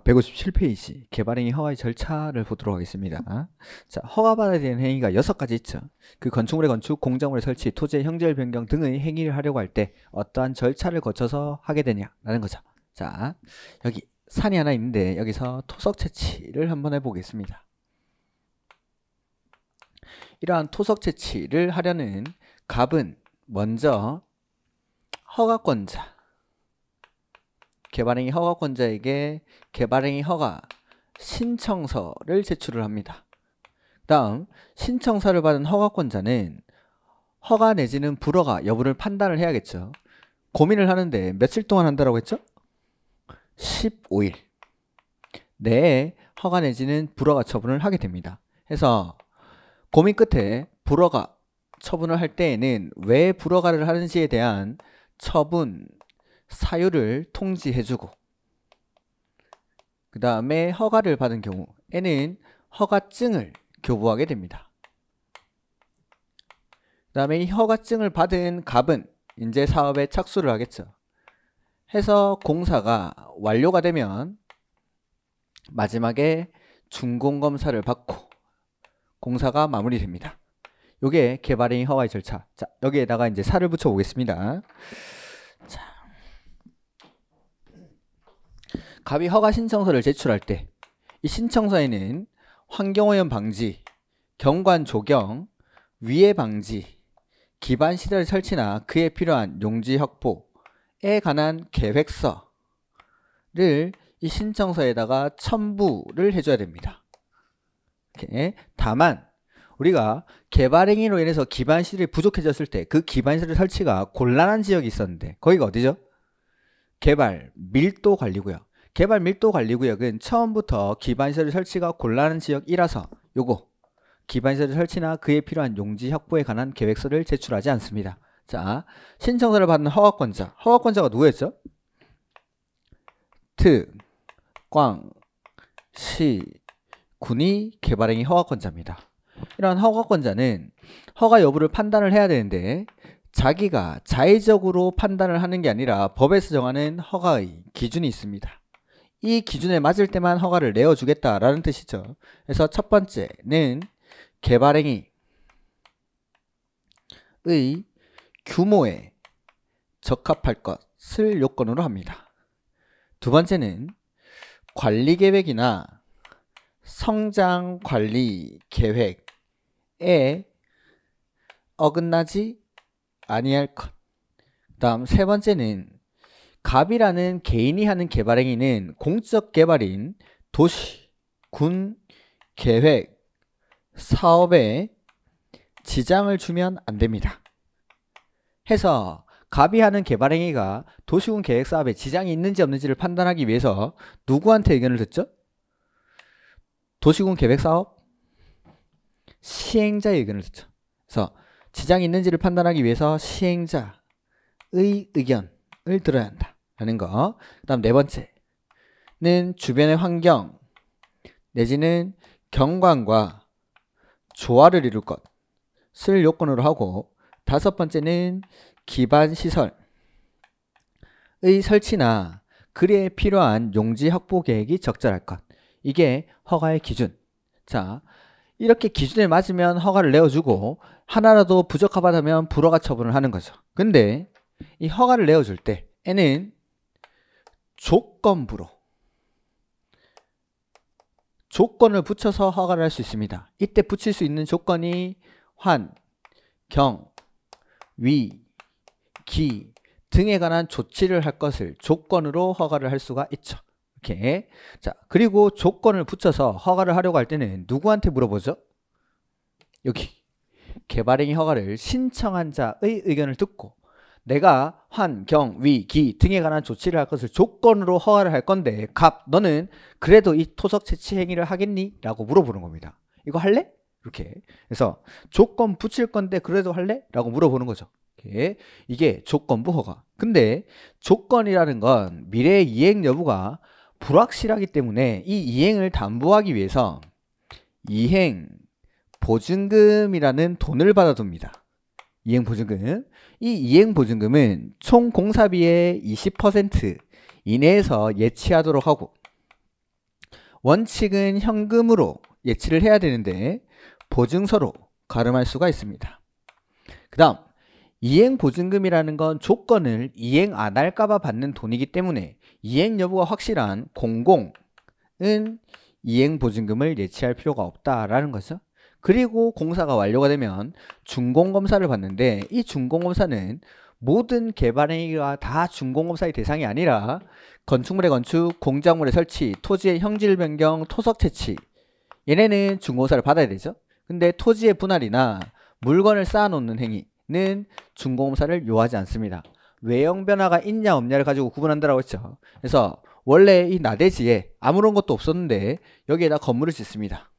157페이지 어, 개발행위 허가의 절차를 보도록 하겠습니다. 자, 허가받아야 되는 행위가 6가지 있죠. 그 건축물의 건축, 공작물의 설치, 토지의 형질 변경 등의 행위를 하려고 할 때 어떠한 절차를 거쳐서 하게 되냐라는 거죠. 자, 여기 산이 하나 있는데 여기서 토석 채취를 한번 해보겠습니다. 이러한 토석 채취를 하려는 갑은 먼저 허가권자 개발행위 허가권자에게 개발행위 허가 신청서를 제출을 합니다. 다음 신청서를 받은 허가권자는 허가 내지는 불허가 여부를 판단을 해야겠죠. 고민을 하는데 며칠 동안 한다고 했죠? 15일 내에 허가 내지는 불허가 처분을 하게 됩니다. 해서 고민 끝에 불허가 처분을 할 때에는 왜 불허가를 하는지에 대한 처분 사유를 통지해주고 그 다음에 허가를 받은 경우 에는 허가증을 교부하게 됩니다. 그 다음에 이 허가증을 받은 갑은 이제 사업에 착수를 하겠죠. 해서 공사가 완료가 되면 마지막에 준공검사를 받고 공사가 마무리됩니다. 요게 개발행위 허가의 절차. 자, 여기에다가 이제 살을 붙여 보겠습니다. 갑이 허가 신청서를 제출할 때 이 신청서에는 환경오염 방지, 경관 조경, 위해 방지, 기반 시설 설치나 그에 필요한 용지 확보에 관한 계획서를 이 신청서에다가 첨부를 해줘야 됩니다. 이렇게. 다만 우리가 개발 행위로 인해서 기반 시설이 부족해졌을 때 그 기반 시설 설치가 곤란한 지역이 있었는데 거기가 어디죠? 개발 밀도 관리구요 개발 밀도 관리 구역은 처음부터 기반시설 설치가 곤란한 지역이라서 요거 기반시설 설치나 그에 필요한 용지 확보에 관한 계획서를 제출하지 않습니다. 자, 신청서를 받는 허가권자. 허가권자가 누구였죠? 특광 시 군이 개발행위 허가권자입니다. 이러한 허가권자는 허가 여부를 판단을 해야 되는데 자기가 자의적으로 판단을 하는 게 아니라 법에서 정하는 허가의 기준이 있습니다. 이 기준에 맞을 때만 허가를 내어주겠다라는 뜻이죠. 그래서 첫 번째는 개발행위의 규모에 적합할 것을 요건으로 합니다. 두 번째는 관리계획이나 성장관리계획에 어긋나지 아니할 것. 그 다음 세 번째는 갑이라는 개인이 하는 개발 행위는 공적 개발인 도시, 군, 계획, 사업에 지장을 주면 안 됩니다. 해서 갑이 하는 개발 행위가 도시군 계획 사업에 지장이 있는지 없는지를 판단하기 위해서 누구한테 의견을 듣죠? 도시군 계획 사업 시행자의 의견을 듣죠. 그래서 지장이 있는지를 판단하기 위해서 시행자의 의견을 들어야 한다. 라는 거. 그 다음 네 번째는 주변의 환경 내지는 경관과 조화를 이룰 것을 요건으로 하고 다섯 번째는 기반 시설의 설치나 그에 필요한 용지 확보 계획이 적절할 것. 이게 허가의 기준. 자, 이렇게 기준에 맞으면 허가를 내어주고 하나라도 부적합하다면 불허가 처분을 하는 거죠. 근데 이 허가를 내어줄 때에는 조건부로 조건을 붙여서 허가를 할 수 있습니다. 이때 붙일 수 있는 조건이 환, 경, 위, 기 등에 관한 조치를 할 것을 조건으로 허가를 할 수가 있죠. 이렇게. 자, 그리고 조건을 붙여서 허가를 하려고 할 때는 누구한테 물어보죠? 여기. 개발행위 허가를 신청한 자의 의견을 듣고 내가 환, 경, 위, 기 등에 관한 조치를 할 것을 조건으로 허가를 할 건데 갑 너는 그래도 이 토석 채취 행위를 하겠니? 라고 물어보는 겁니다. 이거 할래? 이렇게 그래서 조건 붙일 건데 그래도 할래? 라고 물어보는 거죠. 이게게 조건부 허가. 근데 조건이라는 건 미래의 이행 여부가 불확실하기 때문에 이 이행을 담보하기 위해서 이행 보증금이라는 돈을 받아둡니다. 이행 보증금 이 이행 보증금은 총 공사비의 20% 이내에서 예치하도록 하고 원칙은 현금으로 예치를 해야 되는데 보증서로 가름할 수가 있습니다. 그 다음 이행보증금이라는 건 조건을 이행 안 할까봐 받는 돈이기 때문에 이행 여부가 확실한 공공은 이행보증금을 예치할 필요가 없다라는 거죠. 그리고 공사가 완료가 되면 준공검사를 받는데 이 준공검사는 모든 개발행위가 다 준공검사의 대상이 아니라 건축물의 건축, 공작물의 설치, 토지의 형질 변경, 토석 채취 얘네는 준공검사를 받아야 되죠. 근데 토지의 분할이나 물건을 쌓아놓는 행위는 준공검사를 요하지 않습니다. 외형 변화가 있냐 없냐를 가지고 구분한다라고 했죠. 그래서 원래 이 나대지에 아무런 것도 없었는데 여기에다 건물을 짓습니다.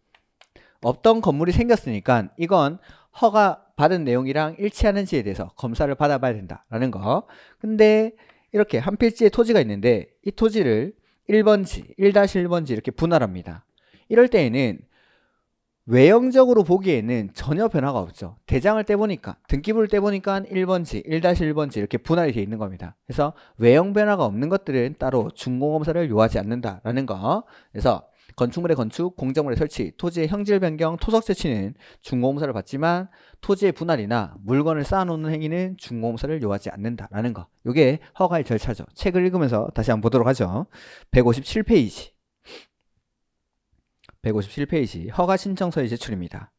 없던 건물이 생겼으니까 이건 허가 받은 내용이랑 일치하는지에 대해서 검사를 받아봐야 된다라는 거. 근데 이렇게 한 필지의 토지가 있는데 이 토지를 1번지, 1-1번지 이렇게 분할합니다. 이럴 때에는 외형적으로 보기에는 전혀 변화가 없죠. 대장을 떼보니까, 등기부를 떼보니까 1번지, 1-1번지 이렇게 분할이 되어 있는 겁니다. 그래서 외형 변화가 없는 것들은 따로 준공검사를 요하지 않는다라는 거. 그래서 건축물의 건축, 공작물의 설치, 토지의 형질 변경, 토석 채취는 중공업사를 받지만 토지의 분할이나 물건을 쌓아놓는 행위는 중공업사를 요하지 않는다라는 거. 요게 허가의 절차죠. 책을 읽으면서 다시 한번 보도록 하죠. 157페이지. 157페이지 허가 신청서의 제출입니다.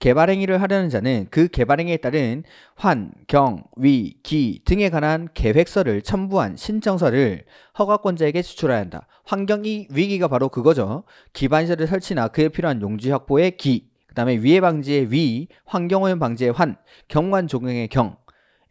개발행위를 하려는 자는 그 개발행위에 따른 환, 경, 위, 기 등에 관한 계획서를 첨부한 신청서를 허가권자에게 제출해야 한다. 환경이 위기가 바로 그거죠. 기반시설을 설치나 그에 필요한 용지 확보의 기, 그 다음에 위해 방지의 위, 환경오염 방지의 환, 경관 조경의 경,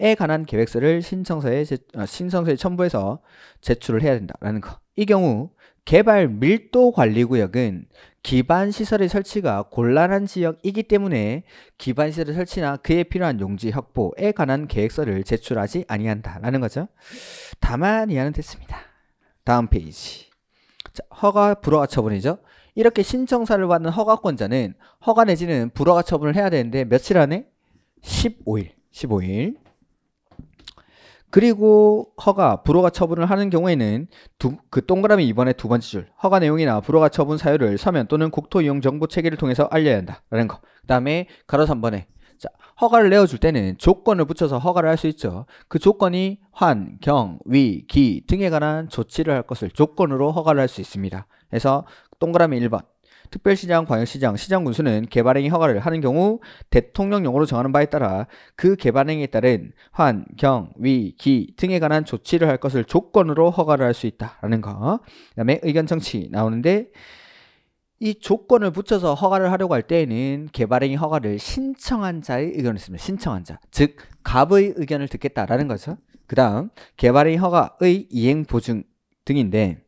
에 관한 계획서를 신청서에 제, 어, 신청서에 첨부해서 제출을 해야 된다라는 거. 이 경우 개발 밀도 관리 구역은 기반 시설의 설치가 곤란한 지역이기 때문에 기반 시설의 설치나 그에 필요한 용지 확보에 관한 계획서를 제출하지 아니한다라는 거죠. 다만 이해는 됐습니다. 다음 페이지. 자, 허가 불허가 처분이죠. 이렇게 신청서를 받는 허가권자는 허가 내지는 불허가 처분을 해야 되는데 며칠 안에? 15일. 15일. 그리고 허가, 불허가 처분을 하는 경우에는 두, 그 동그라미 이번에 두 번째 줄 허가 내용이나 불허가 처분 사유를 서면 또는 국토 이용 정보 체계를 통해서 알려야 한다라는 거. 그다음에 가로 3번에 자, 허가를 내어줄 때는 조건을 붙여서 허가를 할 수 있죠. 그 조건이 환, 경, 위, 기 등에 관한 조치를 할 것을 조건으로 허가를 할 수 있습니다. 그래서 동그라미 1번 특별시장, 광역시장, 시장군수는 개발행위 허가를 하는 경우 대통령령으로 정하는 바에 따라 그 개발행위에 따른 환, 경, 위, 기 등에 관한 조치를 할 것을 조건으로 허가를 할 수 있다라는 거. 그다음에 의견 청취 나오는데 이 조건을 붙여서 허가를 하려고 할 때에는 개발행위 허가를 신청한 자의 의견을 씁니다. 신청한 자. 즉, 갑의 의견을 듣겠다라는 거죠. 그 다음, 개발행위 허가의 이행 보증 등인데,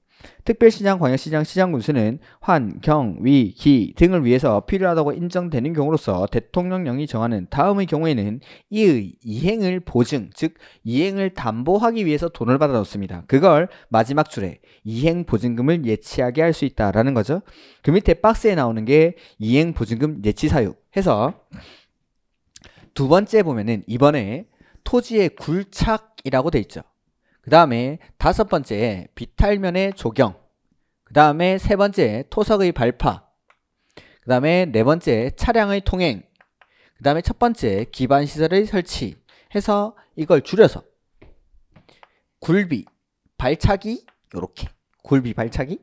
특별시장, 광역시장, 시장군수는 환, 경, 위, 기 등을 위해서 필요하다고 인정되는 경우로서 대통령령이 정하는 다음의 경우에는 이의 이행을 보증, 즉 이행을 담보하기 위해서 돈을 받아뒀습니다. 그걸 마지막 줄에 이행 보증금을 예치하게 할 수 있다라는 거죠. 그 밑에 박스에 나오는 게 이행 보증금 예치 사유 해서 두 번째 보면은 이번에 토지의 굴착이라고 돼 있죠. 그 다음에 다섯 번째 비탈면의 조경 그 다음에 세 번째 토석의 발파 그 다음에 네 번째 차량의 통행 그 다음에 첫 번째 기반시설의 설치 해서 이걸 줄여서 굴비 발차기 요렇게 굴비 발차기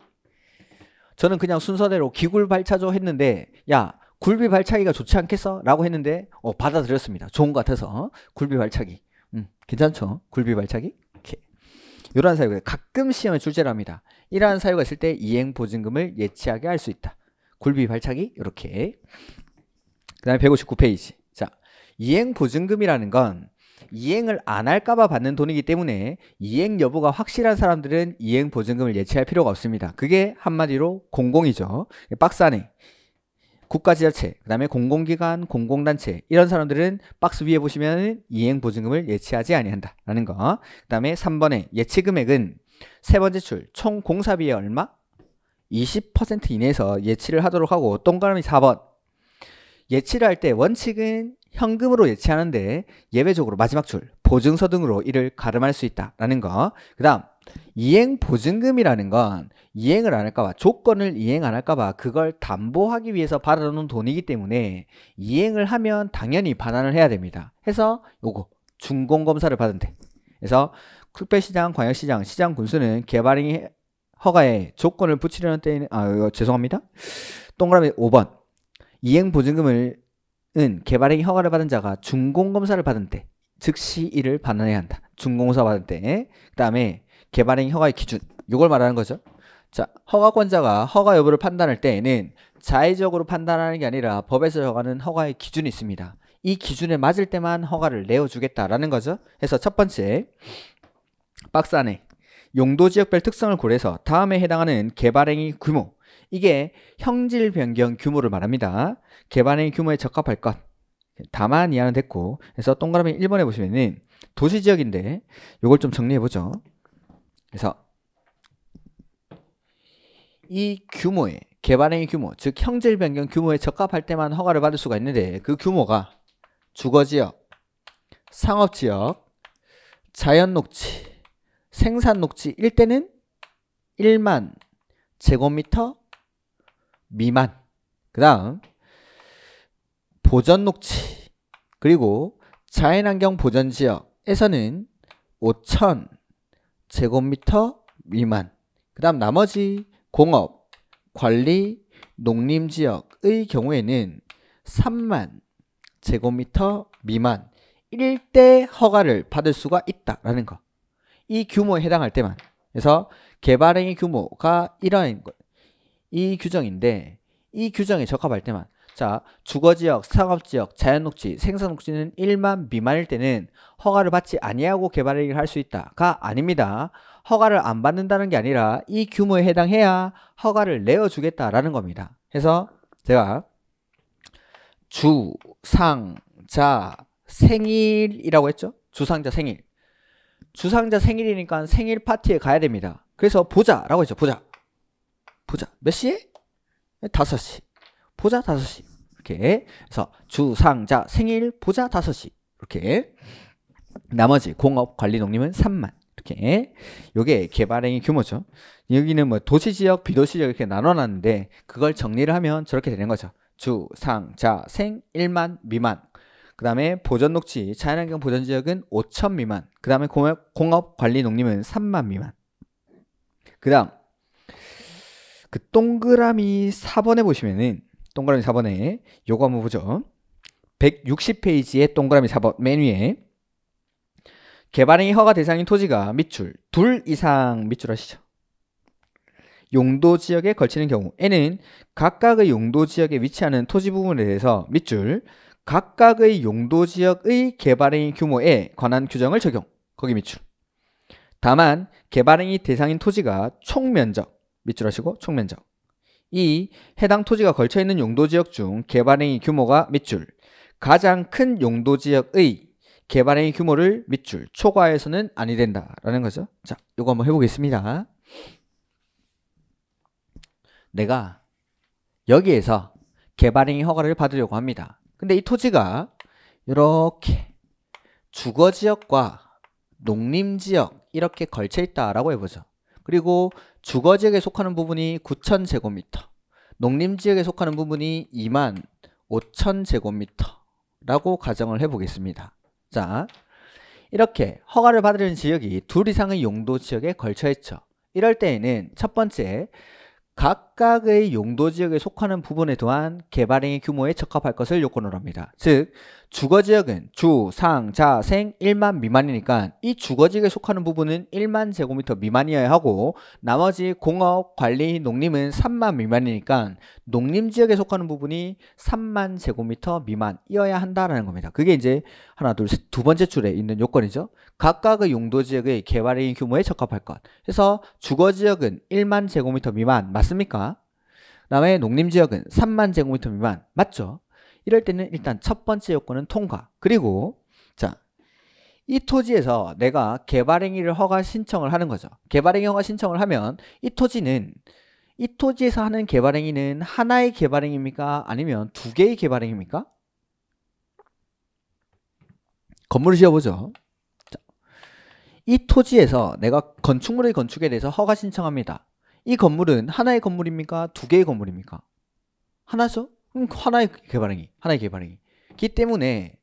저는 그냥 순서대로 기굴 발차조 했는데 야 굴비 발차기가 좋지 않겠어? 라고 했는데 어, 받아들였습니다 좋은 것 같아서 어? 굴비 발차기 음, 괜찮죠? 굴비 발차기 이러한 사유가 가끔 시험에 출제를 합니다. 이러한 사유가 있을 때 이행 보증금을 예치하게 할 수 있다. 굴비 발차기 이렇게. 그다음에 159페이지. 자, 이행 보증금이라는 건 이행을 안 할까봐 받는 돈이기 때문에 이행 여부가 확실한 사람들은 이행 보증금을 예치할 필요가 없습니다. 그게 한마디로 공공이죠. 박스 안에 국가지자체, 그 다음에 공공기관, 공공단체 이런 사람들은 박스 위에 보시면 이행보증금을 예치하지 아니한다라는 거. 그 다음에 3번에 예치금액은 세 번째 출총 공사비의 얼마? 20% 이내에서 예치를 하도록 하고 동그라미 4번 예치를 할 때 원칙은 현금으로 예치하는데 예외적으로 마지막 줄 보증서 등으로 이를 가름할 수 있다라는 거. 그 다음 이행 보증금이라는 건 이행을 안 할까봐 조건을 이행 안 할까봐 그걸 담보하기 위해서 받아놓는 돈이기 때문에 이행을 하면 당연히 반환을 해야 됩니다. 해서 요거 중공검사를 받은 데 그래서 특별시장, 광역시장, 시장 군수는 개발행위 허가에 조건을 붙이려는 때에는 아 죄송합니다. 동그라미 5번 이행 보증금을 은 개발행위 허가를 받은 자가 중공검사를 받은 때 즉시 이를 반환해야 한다. 중공검사 받은 때그 다음에 개발행 위 허가의 기준 이걸 말하는 거죠. 자, 허가권자가 허가 여부를 판단할 때에는 자의적으로 판단하는 게 아니라 법에서 정하는 허가의 기준이 있습니다. 이 기준에 맞을 때만 허가를 내어주겠다라는 거죠. 그래서 첫 번째 박스 안에 용도 지역별 특성을 고려해서 다음에 해당하는 개발행위 규모 이게 형질 변경 규모를 말합니다. 개발행위 규모에 적합할 것 다만 이하는 됐고 그래서 동그라미 1번에 보시면은 도시지역인데 이걸 좀 정리해보죠. 그래서 이 규모의 개발행위 규모, 즉 형질 변경 규모에 적합할 때만 허가를 받을 수가 있는데 그 규모가 주거지역, 상업지역, 자연녹지, 생산녹지 일대는 1만 제곱미터 미만 그 다음 보전녹지 그리고 자연환경 보전지역에서는 5천 제곱미터 미만. 그 다음 나머지 공업, 관리, 농림지역의 경우에는 3만 제곱미터 미만 일대 허가를 받을 수가 있다라는 거. 이 규모에 해당할 때만. 그래서 개발행위 규모가 이러한 이 규정인데 이 규정에 적합할 때만 자, 주거지역, 상업지역, 자연녹지, 생산녹지는 1만 미만일 때는 허가를 받지 아니하고 개발을 할 수 있다가 아닙니다. 허가를 안 받는다는 게 아니라 이 규모에 해당해야 허가를 내어주겠다라는 겁니다. 그래서 제가 주, 상, 자, 생일이라고 했죠? 주상자 생일. 주상자 생일이니까 생일 파티에 가야 됩니다. 그래서 보자라고 했죠. 보자. 보자. 몇 시에? 5시. 보자 5시 이렇게 그래서 주상자 생일 보자 5시 이렇게 나머지 공업 관리 농림은 3만 이렇게 요게 개발행위 규모죠 여기는 뭐 도시 지역 비도시 지역 이렇게 나눠놨는데 그걸 정리를 하면 저렇게 되는 거죠 주상자생 1만 미만 그 다음에 보전 녹지 자연환경 보전 지역은 5천 미만 그 다음에 공업, 공업 관리 농림은 3만 미만 그 다음 그 동그라미 4번에 보시면은 동그라미 4번에 요거 한번 보죠. 1 6 0페이지에 동그라미 4번 맨 위에 개발행위 허가 대상인 토지가 밑줄 둘 이상 밑줄 아시죠? 용도 지역에 걸치는 경우 N은 각각의 용도 지역에 위치하는 토지 부분에 대해서 밑줄 각각의 용도 지역의 개발행위 규모에 관한 규정을 적용 거기 밑줄 다만 개발행위 대상인 토지가 총면적 밑줄 하시고 총면적 2. 해당 토지가 걸쳐 있는 용도 지역 중 개발행위 규모가 밑줄 가장 큰 용도 지역의 개발행위 규모를 밑줄 초과해서는 아니 된다라는 거죠. 자, 이거 한번 해보겠습니다. 내가 여기에서 개발행위 허가를 받으려고 합니다. 근데 이 토지가 이렇게 주거지역과 농림지역 이렇게 걸쳐있다라고 해보죠. 그리고 주거지역에 속하는 부분이 9,000제곱미터, 농림지역에 속하는 부분이 2만 5,000제곱미터라고 가정을 해보겠습니다. 자, 이렇게 허가를 받으려는 지역이 둘 이상의 용도 지역에 걸쳐 있죠. 이럴 때에는 첫 번째, 각 각각의 용도 지역에 속하는 부분에 더한 개발행위 규모에 적합할 것을 요건으로 합니다. 즉 주거 지역은 주, 상, 자, 생 1만 미만이니까 이 주거 지역에 속하는 부분은 1만 제곱미터 미만이어야 하고 나머지 공업, 관리, 농림은 3만 미만이니까 농림 지역에 속하는 부분이 3만 제곱미터 미만이어야 한다라는 겁니다. 그게 이제 하나, 둘, 셋, 두 번째 줄에 있는 요건이죠. 각각의 용도 지역의 개발행위 규모에 적합할 것. 그래서 주거 지역은 1만 제곱미터 미만 맞습니까? 다음에 농림지역은 3만 제곱미터 미만 맞죠? 이럴 때는 일단 첫 번째 요건은 통과 그리고 자 이 토지에서 내가 개발행위를 허가 신청을 하는 거죠 개발행위 허가 신청을 하면 이 토지는 이 토지에서 하는 개발행위는 하나의 개발행위입니까? 아니면 두 개의 개발행위입니까? 건물을 지어보죠 자, 이 토지에서 내가 건축물의 건축에 대해서 허가 신청합니다 이 건물은 하나의 건물입니까? 두 개의 건물입니까? 하나죠? 그럼 하나의 개발행위, 하나의 개발행위기 때문에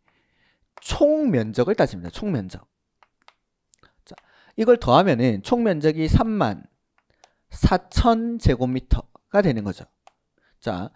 총 면적을 따집니다. 총 면적. 자, 이걸 더하면은 총 면적이 3만 4천 제곱미터가 되는 거죠. 자,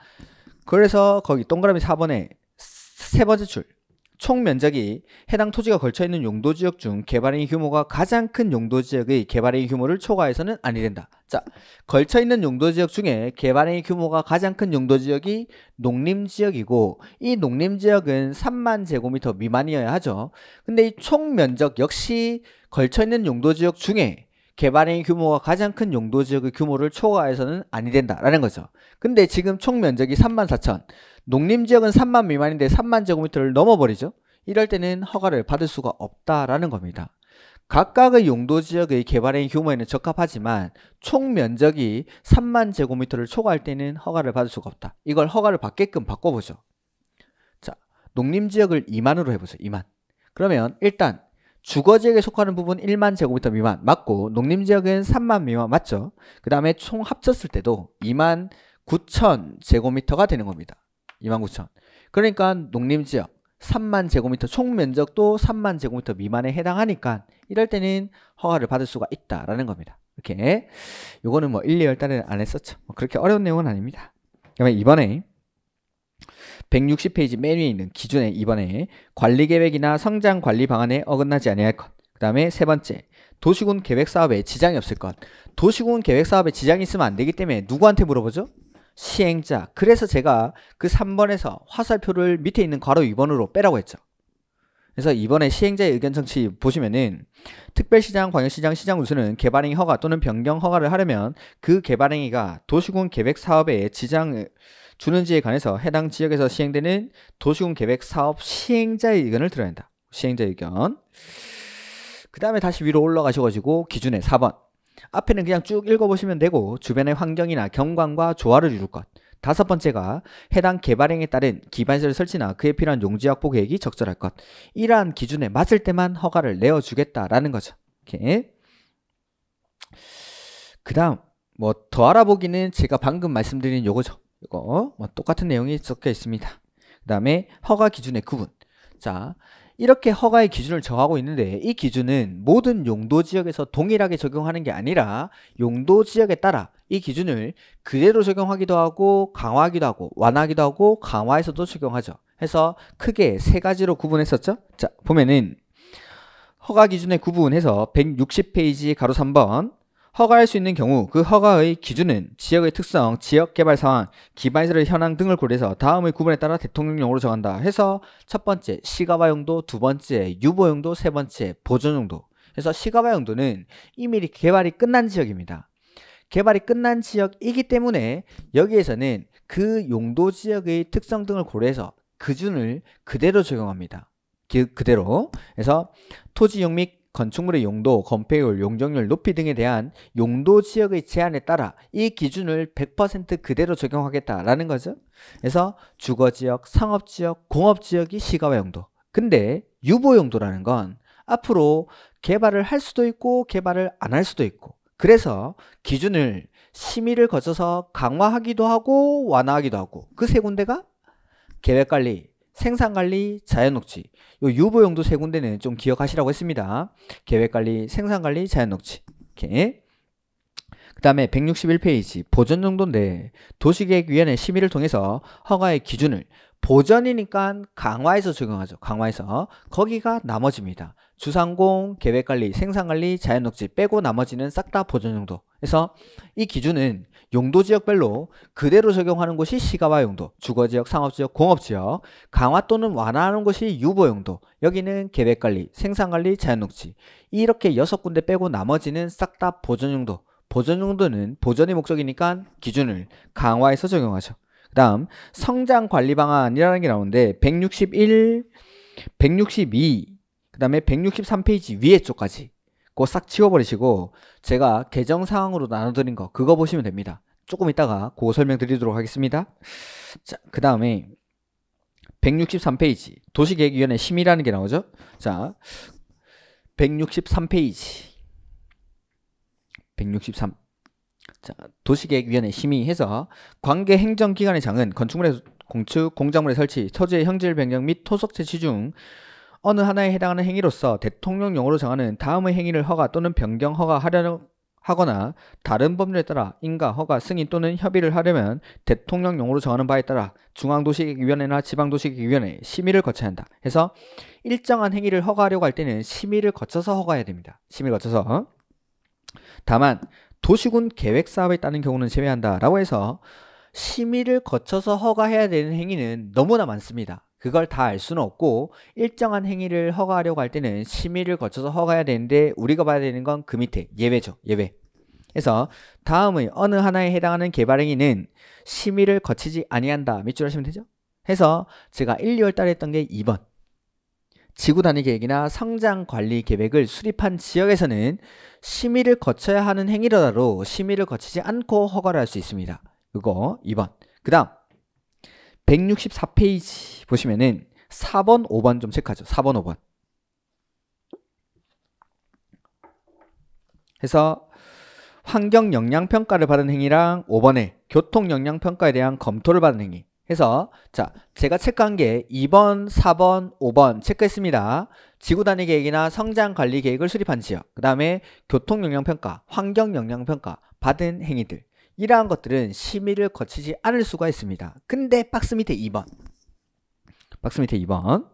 그래서 거기 동그라미 4번에 세 번째 줄총 면적이 해당 토지가 걸쳐 있는 용도 지역 중 개발행위 규모가 가장 큰 용도 지역의 개발행위 규모를 초과해서는 아니 된다. 자, 걸쳐 있는 용도 지역 중에 개발행위 규모가 가장 큰 용도 지역이 농림 지역이고 이 농림 지역은 3만 제곱미터 미만이어야 하죠. 근데 이 총 면적 역시 걸쳐 있는 용도 지역 중에 개발행 위 규모가 가장 큰 용도 지역의 규모를 초과해서는 아니 된다라는 거죠. 근데 지금 총 면적이 3만 4천, 농림 지역은 3만 미만인데 3만 제곱미터를 넘어버리죠. 이럴 때는 허가를 받을 수가 없다라는 겁니다. 각각의 용도 지역의 개발행 위 규모에는 적합하지만 총 면적이 3만 제곱미터를 초과할 때는 허가를 받을 수가 없다. 이걸 허가를 받게끔 바꿔보죠. 자, 농림 지역을 2만으로 해보죠. 2만. 그러면 일단 주거지역에 속하는 부분 1만 제곱미터 미만 맞고 농림지역은 3만 미만 맞죠? 그 다음에 총 합쳤을 때도 2만 9천 제곱미터가 되는 겁니다. 2만 9천. 그러니까 농림지역 3만 제곱미터 총 면적도 3만 제곱미터 미만에 해당하니까 이럴 때는 허가를 받을 수가 있다라는 겁니다. 이렇게 요거는 뭐 1, 2월 달에 안 했었죠. 뭐 그렇게 어려운 내용은 아닙니다. 그러면 이번에 160페이지 메뉴에 있는 기준에 이번에 관리 계획이나 성장 관리 방안에 어긋나지 아니할 것. 그 다음에 세 번째, 도시군 계획 사업에 지장이 없을 것. 도시군 계획 사업에 지장이 있으면 안 되기 때문에 누구한테 물어보죠? 시행자. 그래서 제가 그 3번에서 화살표를 밑에 있는 괄호 2번으로 빼라고 했죠. 그래서 이번에 시행자의 의견 청취 보시면은 특별시장, 광역시장, 시장 우수는 개발행위 허가 또는 변경 허가를 하려면 그 개발행위가 도시군 계획 사업에 지장 을 주는지에 관해서 해당 지역에서 시행되는 도시군 계획 사업 시행자의 의견을 드러낸다 시행자 의견. 그 다음에 다시 위로 올라가셔가지고 기준의 4번. 앞에는 그냥 쭉 읽어보시면 되고 주변의 환경이나 경관과 조화를 이룰 것. 다섯 번째가 해당 개발행에 따른 기반시설 설치나 그에 필요한 용지 확보 계획이 적절할 것. 이러한 기준에 맞을 때만 허가를 내어주겠다라는 거죠. 이렇게. 그 다음 뭐 더 알아보기는 제가 방금 말씀드린 요거죠. 이거 뭐 똑같은 내용이 적혀 있습니다. 그 다음에 허가 기준의 구분. 자, 이렇게 허가의 기준을 정하고 있는데 이 기준은 모든 용도 지역에서 동일하게 적용하는 게 아니라 용도 지역에 따라 이 기준을 그대로 적용하기도 하고 강화하기도 하고 완화하기도 하고 강화해서도 적용하죠. 해서 크게 세 가지로 구분했었죠. 자, 보면은 허가 기준의 구분해서 160페이지 가로 3번 허가할 수 있는 경우 그 허가의 기준은 지역의 특성, 지역 개발 상황, 기반 시설 현황 등을 고려해서 다음의 구분에 따라 대통령령으로 정한다 해서 첫 번째 시가바 용도, 두 번째 유보 용도, 세 번째 보존 용도. 그래서 시가바 용도는 이미 개발이 끝난 지역입니다. 개발이 끝난 지역이기 때문에 여기에서는 그 용도 지역의 특성 등을 고려해서 그 준을 그대로 적용합니다. 그, 그대로. 그래서 토지용 및 건축물의 용도, 건폐율, 용적률 높이 등에 대한 용도 지역의 제한에 따라 이 기준을 100% 그대로 적용하겠다라는 거죠. 그래서 주거지역, 상업지역, 공업지역이 시가와 용도. 근데 유보 용도라는 건 앞으로 개발을 할 수도 있고 개발을 안 할 수도 있고 그래서 기준을 심의를 거쳐서 강화하기도 하고 완화하기도 하고 그 세 군데가 계획관리 생산관리, 자연녹지 이 유보용도 세 군데는 좀 기억하시라고 했습니다. 계획관리, 생산관리, 자연녹지 이렇게 그 다음에 161페이지 보전 정도인데 도시계획위원회 심의를 통해서 허가의 기준을 보전이니까 강화해서 적용하죠. 강화해서 거기가 나머지입니다. 주상공, 계획관리, 생산관리, 자연녹지 빼고 나머지는 싹 다 보전 용도. 그래서 이 기준은 용도 지역별로 그대로 적용하는 곳이 시가와 용도, 주거지역, 상업지역, 공업지역, 강화 또는 완화하는 곳이 유보 용도, 여기는 계획관리, 생산관리, 자연녹지 이렇게 여섯 군데 빼고 나머지는 싹 다 보전 용도. 보존 용도는 보존의 목적이니까 기준을 강화해서 적용하죠. 그 다음 성장 관리 방안이라는 게 나오는데 161, 162, 그 다음에 163페이지 위에 쪽까지 그거 싹 치워버리시고 제가 개정사항으로 나눠드린 거 그거 보시면 됩니다. 조금 이따가 그거 설명드리도록 하겠습니다. 자, 그 다음에 163페이지 도시계획위원회 심의라는 게 나오죠. 자, 163페이지 163. 자, 도시계획위원회 심의해서 관계 행정기관의 장은 건축물의 공축, 공작물의 설치, 처지의 형질 변경 및 토속채 취중 어느 하나에 해당하는 행위로서 대통령령으로 정하는 다음의 행위를 허가 또는 변경 허가하려 하거나 다른 법률에 따라 인가, 허가, 승인 또는 협의를 하려면 대통령령으로 정하는 바에 따라 중앙도시위원회나 계획 지방도시위원회 계획 심의를 거쳐야 한다. 해서 일정한 행위를 허가하려고 할 때는 심의를 거쳐서 허가해야 됩니다. 심의를 거쳐서 다만 도시군 계획사업에 따른 경우는 제외한다라고 해서 심의를 거쳐서 허가해야 되는 행위는 너무나 많습니다. 그걸 다 알 수는 없고 일정한 행위를 허가하려고 할 때는 심의를 거쳐서 허가해야 되는데 우리가 봐야 되는 건 그 밑에 예외죠. 예외. 그래서 다음의 어느 하나에 해당하는 개발 행위는 심의를 거치지 아니한다. 밑줄 하시면 되죠. 해서 제가 1, 2월 달에 했던 게 2번. 지구 단위 계획이나 성장 관리 계획을 수립한 지역에서는 심의를 거쳐야 하는 행위라로 로 심의를 거치지 않고 허가를 할 수 있습니다. 그거 2번. 그 다음 164페이지 보시면은 4번, 5번 좀 체크하죠. 4번, 5번. 해서 환경 영향 평가를 받은 행위랑 5번에 교통 영향 평가에 대한 검토를 받은 행위 해서 자 제가 체크한 게 2번, 4번, 5번 체크했습니다. 지구단위 계획이나 성장관리 계획을 수립한 지역 그 다음에 교통영향평가, 환경영향평가 받은 행위들 이러한 것들은 심의를 거치지 않을 수가 있습니다. 근데 박스 밑에 2번 박스 밑에 2번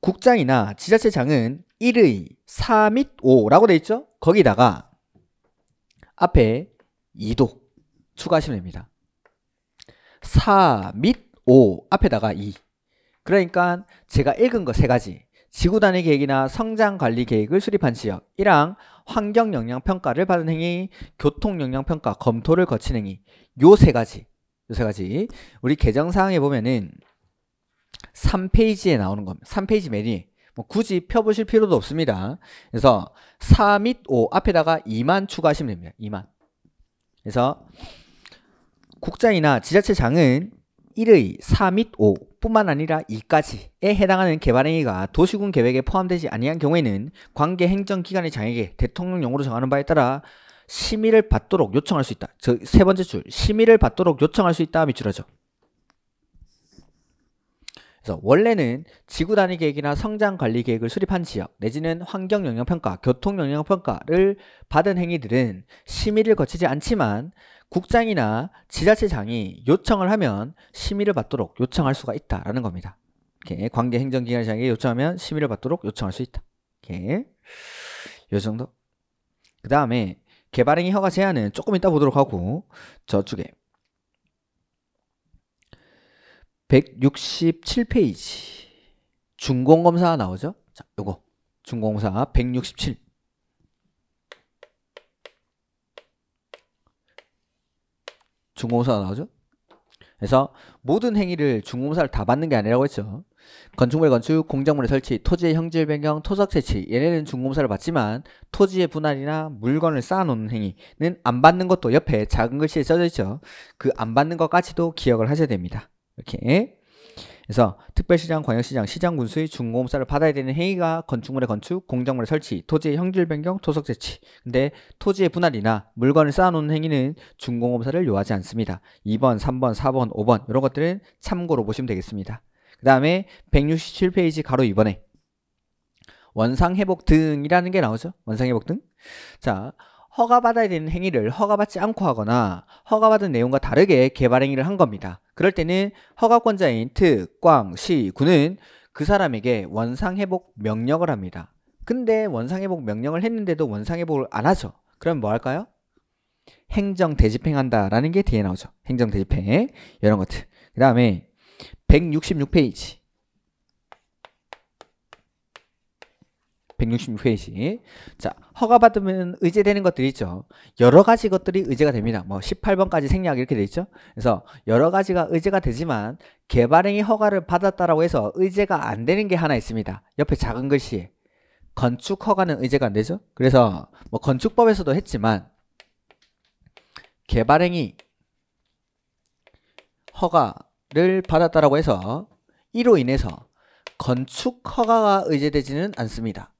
국장이나 지자체 장은 1의 4 및 5라고 돼 있죠? 거기다가 앞에 2도 추가하시면 됩니다. 4및5 앞에다가 2 그러니까 제가 읽은 거 세 가지 지구단위 계획이나 성장관리 계획을 수립한 지역 이랑 환경영향평가를 받은 행위 교통영향평가 검토를 거친 행위 요 세 가지 요 세 가지 우리 개정사항에 보면은 3페이지에 나오는 겁니다 3페이지 메리 뭐 굳이 펴보실 필요도 없습니다 그래서 4 및 5 앞에다가 2만 추가하시면 됩니다 2만 그래서 국장이나 지자체장은 1의 4 및 5뿐만 아니라 2까지에 해당하는 개발행위가 도시군 계획에 포함되지 아니한 경우에는 관계 행정기관의 장에게 대통령령으로 정하는 바에 따라 심의를 받도록 요청할 수 있다. 즉 세 번째 줄 심의를 받도록 요청할 수 있다 밑줄하죠. 그래서 원래는 지구 단위 계획이나 성장 관리 계획을 수립한 지역 내지는 환경 영향 평가, 교통 영향 평가를 받은 행위들은 심의를 거치지 않지만 국장이나 지자체장이 요청을 하면 심의를 받도록 요청할 수가 있다라는 겁니다. 이렇게 관계 행정기관장에게 요청하면 심의를 받도록 요청할 수 있다. 이렇게 요 정도. 그 다음에 개발행위 허가 제한은 조금 이따 보도록 하고 저쪽에 167페이지 중공검사 나오죠? 자, 요거 중공검사 167 중공검사가 나오죠? 그래서 모든 행위를 중공검사를 다 받는 게 아니라고 했죠. 건축물의 건축, 공작물의 설치, 토지의 형질 변경, 토석 채취 얘네는 중공검사를 받지만 토지의 분할이나 물건을 쌓아놓는 행위는 안 받는 것도 옆에 작은 글씨에 써져 있죠. 그 안 받는 것까지도 기억을 하셔야 됩니다. 이렇게 그래서 특별시장, 광역시장, 시장군수의 준공업사를 받아야 되는 행위가 건축물의 건축, 공작물의 설치, 토지의 형질 변경, 토속 재치. 근데 토지의 분할이나 물건을 쌓아놓는 행위는 준공업사를 요하지 않습니다. 2번, 3번, 4번, 5번 이런 것들은 참고로 보시면 되겠습니다. 그 다음에 167페이지 가로 2번에 원상회복 등이라는 게 나오죠. 원상회복 등. 자, 허가받아야 되는 행위를 허가받지 않고 하거나 허가받은 내용과 다르게 개발 행위를 한 겁니다. 그럴 때는 허가권자인 특, 광, 시, 군은 그 사람에게 원상회복 명령을 합니다. 근데 원상회복 명령을 했는데도 원상회복을 안 하죠. 그럼 뭐 할까요? 행정 대집행한다 라는 게 뒤에 나오죠. 행정 대집행 이런 것들. 그 다음에 166페이지 166회시. 자, 허가받으면 의제되는 것들이 있죠. 여러 가지 것들이 의제가 됩니다. 뭐 18번까지 생략 이렇게 돼 있죠. 그래서 여러 가지가 의제가 되지만 개발행위 허가를 받았다라고 해서 의제가 안 되는 게 하나 있습니다. 옆에 작은 글씨에 건축 허가는 의제가 안 되죠. 그래서 뭐 건축법에서도 했지만 개발행위 허가를 받았다라고 해서 이로 인해서 건축 허가가 의제되지는 않습니다.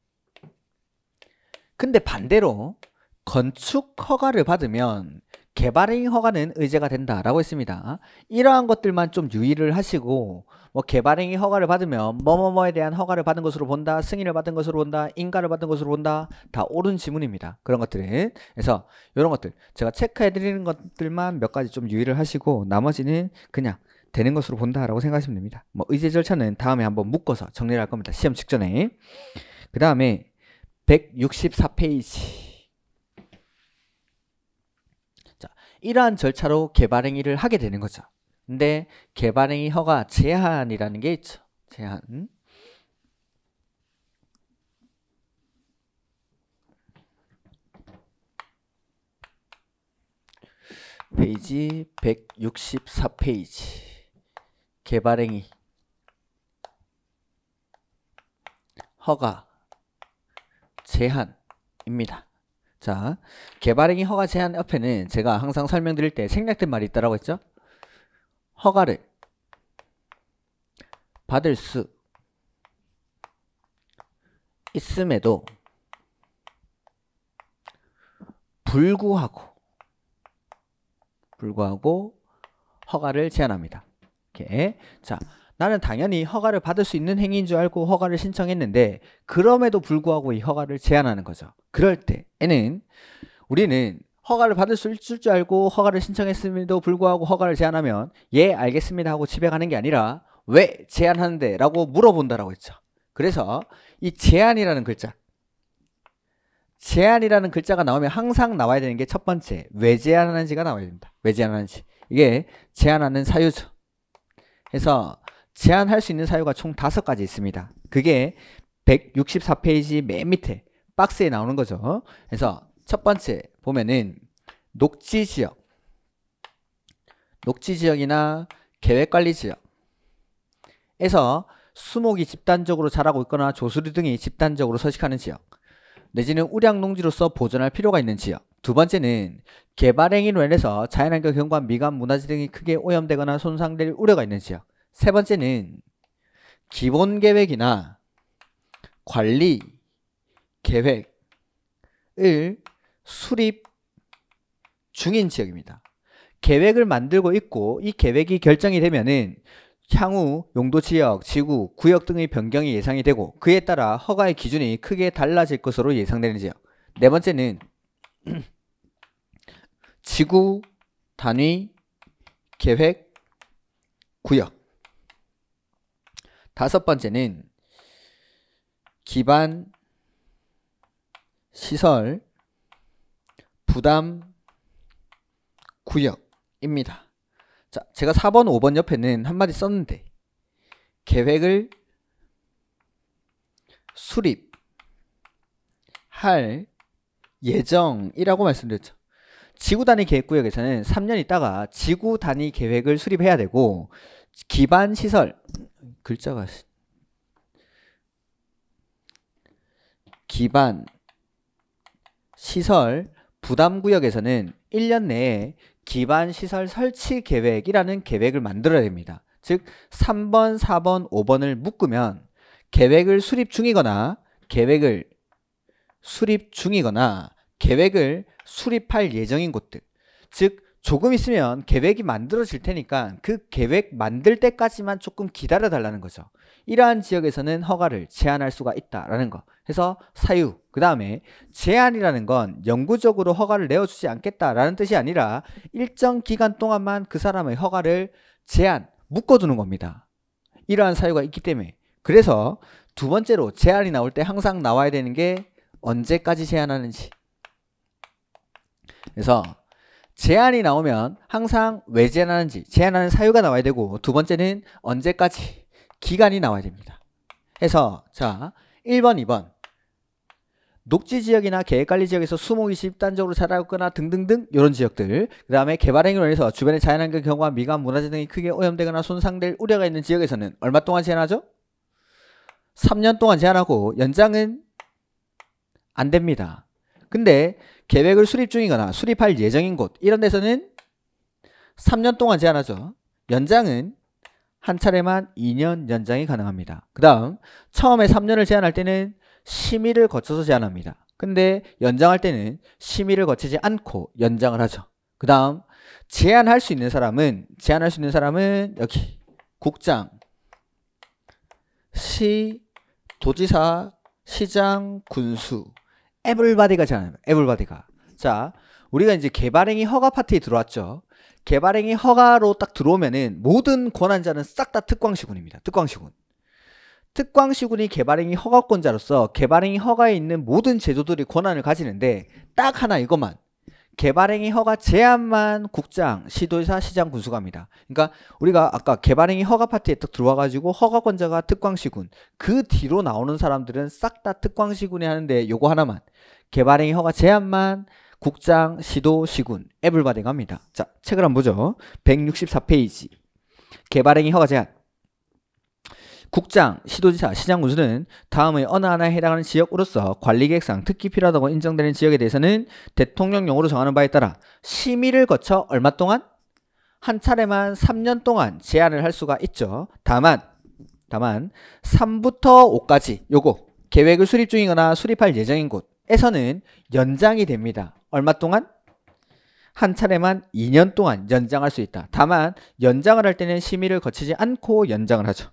근데 반대로 건축 허가를 받으면 개발행위 허가는 의제가 된다라고 했습니다. 이러한 것들만 좀 유의를 하시고 뭐 개발행위 허가를 받으면 뭐뭐뭐에 대한 허가를 받은 것으로 본다, 승인을 받은 것으로 본다, 인가를 받은 것으로 본다 다 옳은 지문입니다. 그런 것들은 그래서 이런 것들 제가 체크해드리는 것들만 몇 가지 좀 유의를 하시고 나머지는 그냥 되는 것으로 본다라고 생각하시면 됩니다. 뭐 의제 절차는 다음에 한번 묶어서 정리를 할 겁니다. 시험 직전에 그 다음에 164페이지. 자, 이러한 절차로 개발 행위를 하게 되는 거죠. 근데 개발 행위 허가 제한이라는 게 있죠. 제한. 페이지 164페이지 개발행위 허가 제한입니다. 자, 개발행위 허가 제한 옆에는 제가 항상 설명드릴 때 생략된 말이 있다고 했죠? 허가를 받을 수 있음에도 불구하고 불구하고 허가를 제한합니다. 이렇게. 자, 나는 당연히 허가를 받을 수 있는 행위인 줄 알고 허가를 신청했는데 그럼에도 불구하고 이 허가를 제한하는 거죠. 그럴 때에는 우리는 허가를 받을 수 있을 줄 알고 허가를 신청했음에도 불구하고 허가를 제한하면 예 알겠습니다 하고 집에 가는 게 아니라 왜 제한하는데 라고 물어본다라고 했죠. 그래서 이 제한이라는 글자 제한이라는 글자가 나오면 항상 나와야 되는 게 첫 번째 왜 제한하는지가 나와야 됩니다. 왜 제한하는지 이게 제한하는 사유죠. 그래서 제한할 수 있는 사유가 총 다섯 가지 있습니다. 그게 164페이지 맨 밑에 박스에 나오는 거죠. 그래서 첫 번째 보면은 녹지 지역, 녹지 지역이나 계획관리 지역에서 수목이 집단적으로 자라고 있거나 조수리 등이 집단적으로 서식하는 지역 내지는 우량농지로서 보존할 필요가 있는 지역 두 번째는 개발행위로 인해서 자연환경 경관 미관 문화재 등이 크게 오염되거나 손상될 우려가 있는 지역 세 번째는 기본 계획이나 관리 계획을 수립 중인 지역입니다. 계획을 만들고 있고 이 계획이 결정이 되면은 향후 용도 지역, 지구, 구역 등의 변경이 예상이 되고 그에 따라 허가의 기준이 크게 달라질 것으로 예상되는 지역. 네 번째는 지구 단위 계획 구역 다섯 번째는 기반 시설 부담 구역입니다. 자, 제가 4번, 5번 옆에는 한마디 썼는데 계획을 수립할 예정이라고 말씀드렸죠. 지구 단위 계획구역에서는 3년 있다가 지구 단위 계획을 수립해야 되고 기반 시설 글자가 기반 시설 부담구역에서는 1년 내에 기반 시설 설치 계획이라는 계획을 만들어야 됩니다. 즉 3번, 4번, 5번을 묶으면 계획을 수립 중이거나 계획을 수립 중이거나 계획을 수립할 예정인 곳들 즉 조금 있으면 계획이 만들어질 테니까 그 계획 만들 때까지만 조금 기다려 달라는 거죠. 이러한 지역에서는 허가를 제한할 수가 있다라는 거. 그래서 사유. 그 다음에 제한이라는 건 영구적으로 허가를 내어주지 않겠다라는 뜻이 아니라 일정 기간 동안만 그 사람의 허가를 제한, 묶어두는 겁니다. 이러한 사유가 있기 때문에. 그래서 두 번째로 제한이 나올 때 항상 나와야 되는 게 언제까지 제한하는지. 그래서 제한이 나오면 항상 왜 제한하는지 제한하는 사유가 나와야 되고 두 번째는 언제까지 기간이 나와야 됩니다. 해서 자 1번 2번 녹지지역이나 계획관리지역에서 수목이 집단적으로 자라거나 등등등 이런 지역들 그 다음에 개발행위로 인해서 주변의 자연환경 경과 미관 문화재 등이 크게 오염되거나 손상될 우려가 있는 지역에서는 얼마 동안 제한하죠? 3년 동안 제한하고 연장은 안 됩니다 근데 계획을 수립 중이거나 수립할 예정인 곳 이런 데서는 3년 동안 제한하죠. 연장은 한 차례만 2년 연장이 가능합니다. 그 다음 처음에 3년을 제한할 때는 심의를 거쳐서 제한합니다. 근데 연장할 때는 심의를 거치지 않고 연장을 하죠. 그 다음 제한할 수 있는 사람은 제한할 수 있는 사람은 여기 국장 시 도지사 시장 군수 에블바디가 잖아요 에블바디가. 자, 우리가 이제 개발행위 허가 파트에 들어왔죠. 개발행위 허가로 딱 들어오면은 모든 권한자는 싹 다 특광시군입니다. 특광시군. 특광시군이 개발행위 허가권자로서 개발행위 허가에 있는 모든 제도들이 권한을 가지는데 딱 하나 이것만 개발행위 허가 제한만 국장, 시도지사, 시장, 군수갑니다. 그러니까 우리가 아까 개발행위 허가 파트에 딱 들어와가지고 허가권자가 특광시군 그 뒤로 나오는 사람들은 싹 다 특광시군이 하는데 요거 하나만 개발행위 허가 제한만 국장, 시도, 시군 앱을 발행합니다. 자 책을 한번 보죠. 164페이지 개발행위 허가 제한 국장, 시도지사, 시장 군수는 다음의 어느 하나에 해당하는 지역으로서 관리계획상 특히 필요하다고 인정되는 지역에 대해서는 대통령령으로 정하는 바에 따라 심의를 거쳐 얼마 동안? 한 차례만 3년 동안 제한을 할 수가 있죠. 다만, 다만 3부터 5까지 요거 계획을 수립 중이거나 수립할 예정인 곳에서는 연장이 됩니다. 얼마 동안? 한 차례만 2년 동안 연장할 수 있다. 다만 연장을 할 때는 심의를 거치지 않고 연장을 하죠.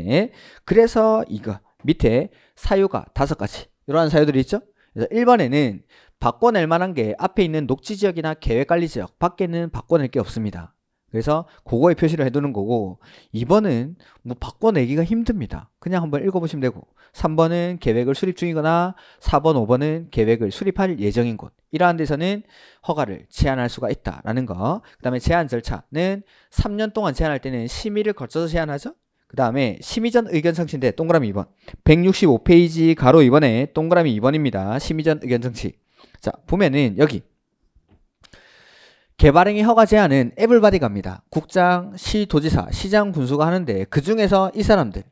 이렇게 그래서 이거 밑에 사유가 다섯 가지 이러한 사유들이 있죠 그래서 1번에는 바꿔낼 만한 게 앞에 있는 녹지 지역이나 계획 관리 지역 밖에는 바꿔낼 게 없습니다 그래서 그거에 표시를 해두는 거고 2번은 뭐 바꿔내기가 힘듭니다. 그냥 한번 읽어보시면 되고 3번은 계획을 수립 중이거나 4번, 5번은 계획을 수립할 예정인 곳 이러한 데서는 허가를 제한할 수가 있다라는 거. 그 다음에 제한 절차는 3년 동안 제한할 때는 심의를 거쳐서 제한하죠. 그 다음에 심의전 의견 상치인데 동그라미 2번 165페이지 가로 2번에 동그라미 2번입니다. 심의전 의견 상치 자 보면은 여기 개발행위 허가 제한은 에블바디갑니다. 국장, 시도지사, 시장 군수가 하는데 그 중에서 이 사람들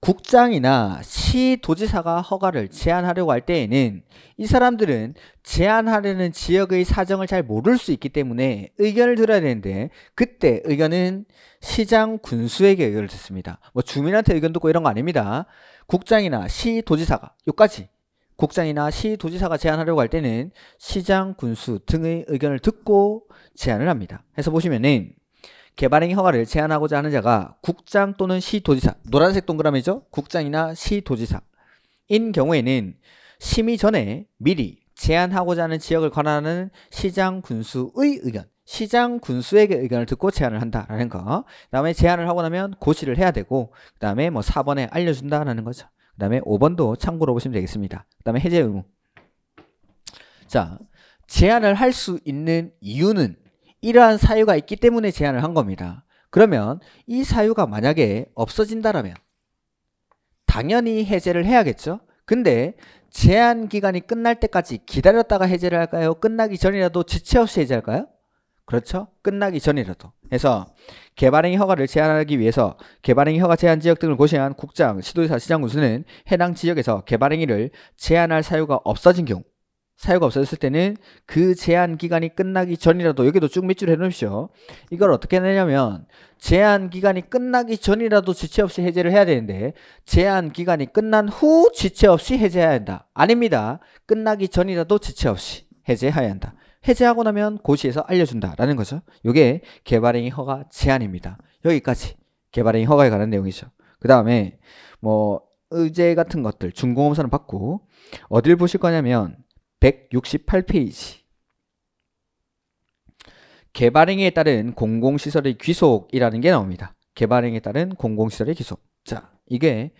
국장이나 시도지사가 허가를 제한하려고 할 때에는 이 사람들은 제한하려는 지역의 사정을 잘 모를 수 있기 때문에 의견을 들어야 되는데 그때 의견은 시장 군수에게 의견을 듣습니다. 뭐 주민한테 의견 듣고 이런 거 아닙니다. 국장이나 시도지사가 요까지 국장이나 시도지사가 제안하려고 할 때는 시장 군수 등의 의견을 듣고 제안을 합니다. 해서 보시면은 개발행위 허가를 제한하고자 하는 자가 국장 또는 시도지사 노란색 동그라미죠 국장이나 시도지사 인 경우에는 심의 전에 미리 제한하고자 하는 지역을 관하는 시장 군수의 의견 시장 군수에게 의견을 듣고 제안을 한다라는 거. 그 다음에 제안을 하고 나면 고시를 해야 되고, 그 다음에 뭐 4번에 알려준다라는 거죠. 그 다음에 5번도 참고로 보시면 되겠습니다. 그 다음에 해제 의무. 자, 제안을 할 수 있는 이유는 이러한 사유가 있기 때문에 제한을 한 겁니다. 그러면 이 사유가 만약에 없어진다라면 당연히 해제를 해야겠죠. 근데 제한 기간이 끝날 때까지 기다렸다가 해제를 할까요? 끝나기 전이라도 지체 없이 해제할까요? 그렇죠? 끝나기 전이라도. 해서 개발행위 허가를 제한하기 위해서 개발행위 허가 제한 지역 등을 고시한 국장, 시도지사, 시장 군수는 해당 지역에서 개발행위를 제한할 사유가 없어진 경우 사유가 없어졌을 때는 그 제한 기간이 끝나기 전이라도 여기도 쭉 밑줄 해놓으십시오. 이걸 어떻게 내냐면 제한 기간이 끝나기 전이라도 지체 없이 해제를 해야 되는데 제한 기간이 끝난 후 지체 없이 해제해야 한다. 아닙니다. 끝나기 전이라도 지체 없이 해제해야 한다. 해제하고 나면 고시에서 알려준다라는 거죠. 이게 개발행위 허가 제한입니다. 여기까지 개발행위 허가에 관한 내용이죠. 그 다음에 뭐 의제 같은 것들 중공업사는 받고 어딜 보실 거냐면 168페이지. 개발행위에 따른 공공시설의 귀속이라는 게 나옵니다. 개발행위에 따른 공공시설의 귀속. 자, 이게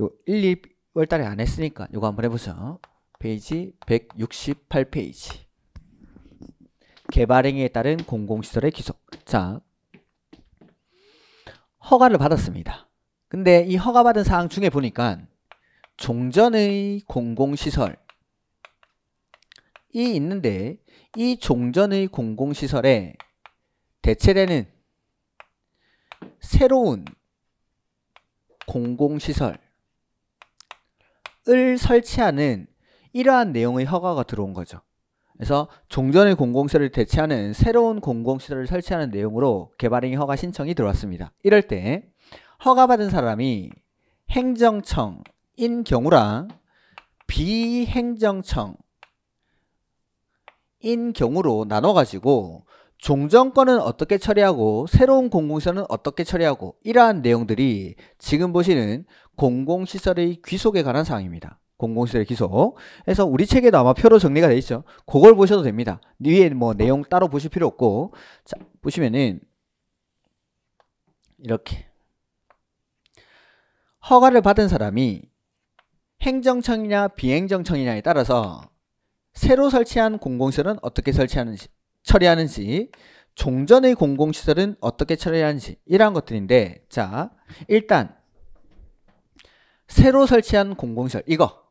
요 1, 2월 달에 안 했으니까 이거 한번 해보죠. 페이지 168페이지. 개발행위에 따른 공공시설의 귀속. 자, 허가를 받았습니다. 근데 이 허가받은 사항 중에 보니까 종전의 공공시설 이 있는데 이 종전의 공공시설에 대체되는 새로운 공공시설을 설치하는 이러한 내용의 허가가 들어온 거죠. 그래서 종전의 공공시설을 대체하는 새로운 공공시설을 설치하는 내용으로 개발행위 허가 신청이 들어왔습니다. 이럴 때 허가받은 사람이 행정청인 경우랑 비행정청 인 경우로 나눠가지고 종전권은 어떻게 처리하고 새로운 공공시설은 어떻게 처리하고 이러한 내용들이 지금 보시는 공공시설의 귀속에 관한 사항입니다. 공공시설의 귀속. 그래서 우리 책에도 아마 표로 정리가 돼 있죠. 그걸 보셔도 됩니다. 위에 뭐 내용 따로 보실 필요 없고 자 보시면은 이렇게 허가를 받은 사람이 행정청이냐 비행정청이냐에 따라서 새로 설치한 공공시설은 어떻게 설치하는지, 처리하는지, 종전의 공공시설은 어떻게 처리하는지 이러한 것들인데 자 일단 새로 설치한 공공시설 이거